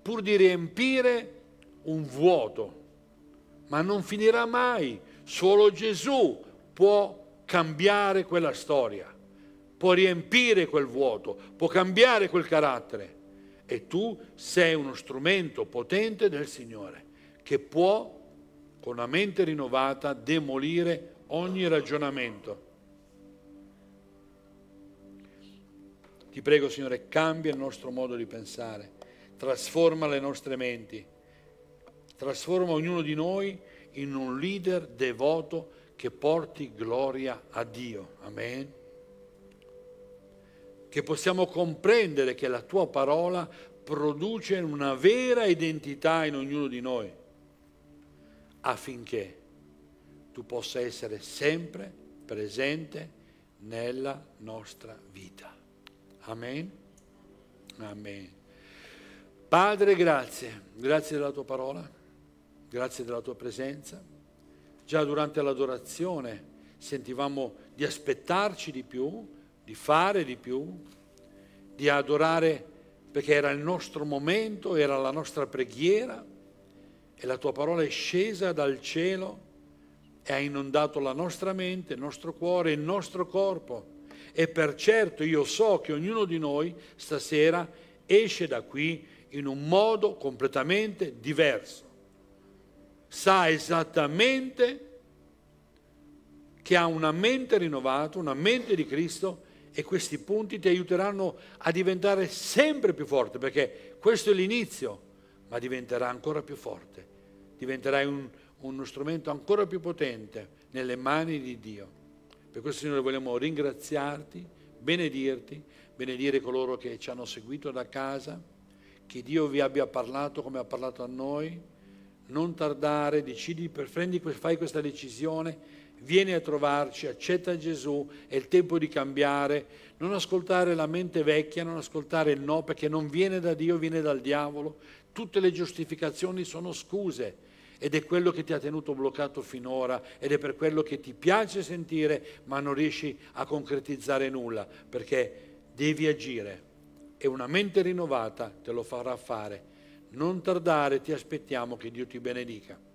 pur di riempire un vuoto. Ma non finirà mai, solo Gesù può cambiare quella storia, può riempire quel vuoto, può cambiare quel carattere. E tu sei uno strumento potente del Signore che può con la mente rinnovata, demolire ogni ragionamento. Ti prego, Signore, cambia il nostro modo di pensare, trasforma le nostre menti, trasforma ognuno di noi in un leader devoto che porti gloria a Dio. Amen. Che possiamo comprendere che la tua parola produce una vera identità in ognuno di noi affinché tu possa essere sempre presente nella nostra vita. Amen. Amen. Padre, grazie, grazie della tua parola, grazie della tua presenza. Già durante l'adorazione sentivamo di aspettarci di più, di fare di più, di adorare perché era il nostro momento, era la nostra preghiera e la tua parola è scesa dal cielo e ha inondato la nostra mente, il nostro cuore, il nostro corpo. E per certo io so che ognuno di noi stasera esce da qui in un modo completamente diverso. Sa esattamente che ha una mente rinnovata, una mente di Cristo e questi punti ti aiuteranno a diventare sempre più forte, perché questo è l'inizio, ma diventerà ancora più forte diventerai un, uno strumento ancora più potente nelle mani di Dio. Per questo Signore vogliamo ringraziarti, benedirti, benedire coloro che ci hanno seguito da casa, che Dio vi abbia parlato come ha parlato a noi, non tardare, decidi, prendi, fai questa decisione, vieni a trovarci, accetta Gesù, è il tempo di cambiare, non ascoltare la mente vecchia, non ascoltare il no, perché non viene da Dio, viene dal diavolo, tutte le giustificazioni sono scuse, ed è quello che ti ha tenuto bloccato finora ed è per quello che ti piace sentire ma non riesci a concretizzare nulla perché devi agire e una mente rinnovata te lo farà fare. Non tardare, ti aspettiamo che Dio ti benedica.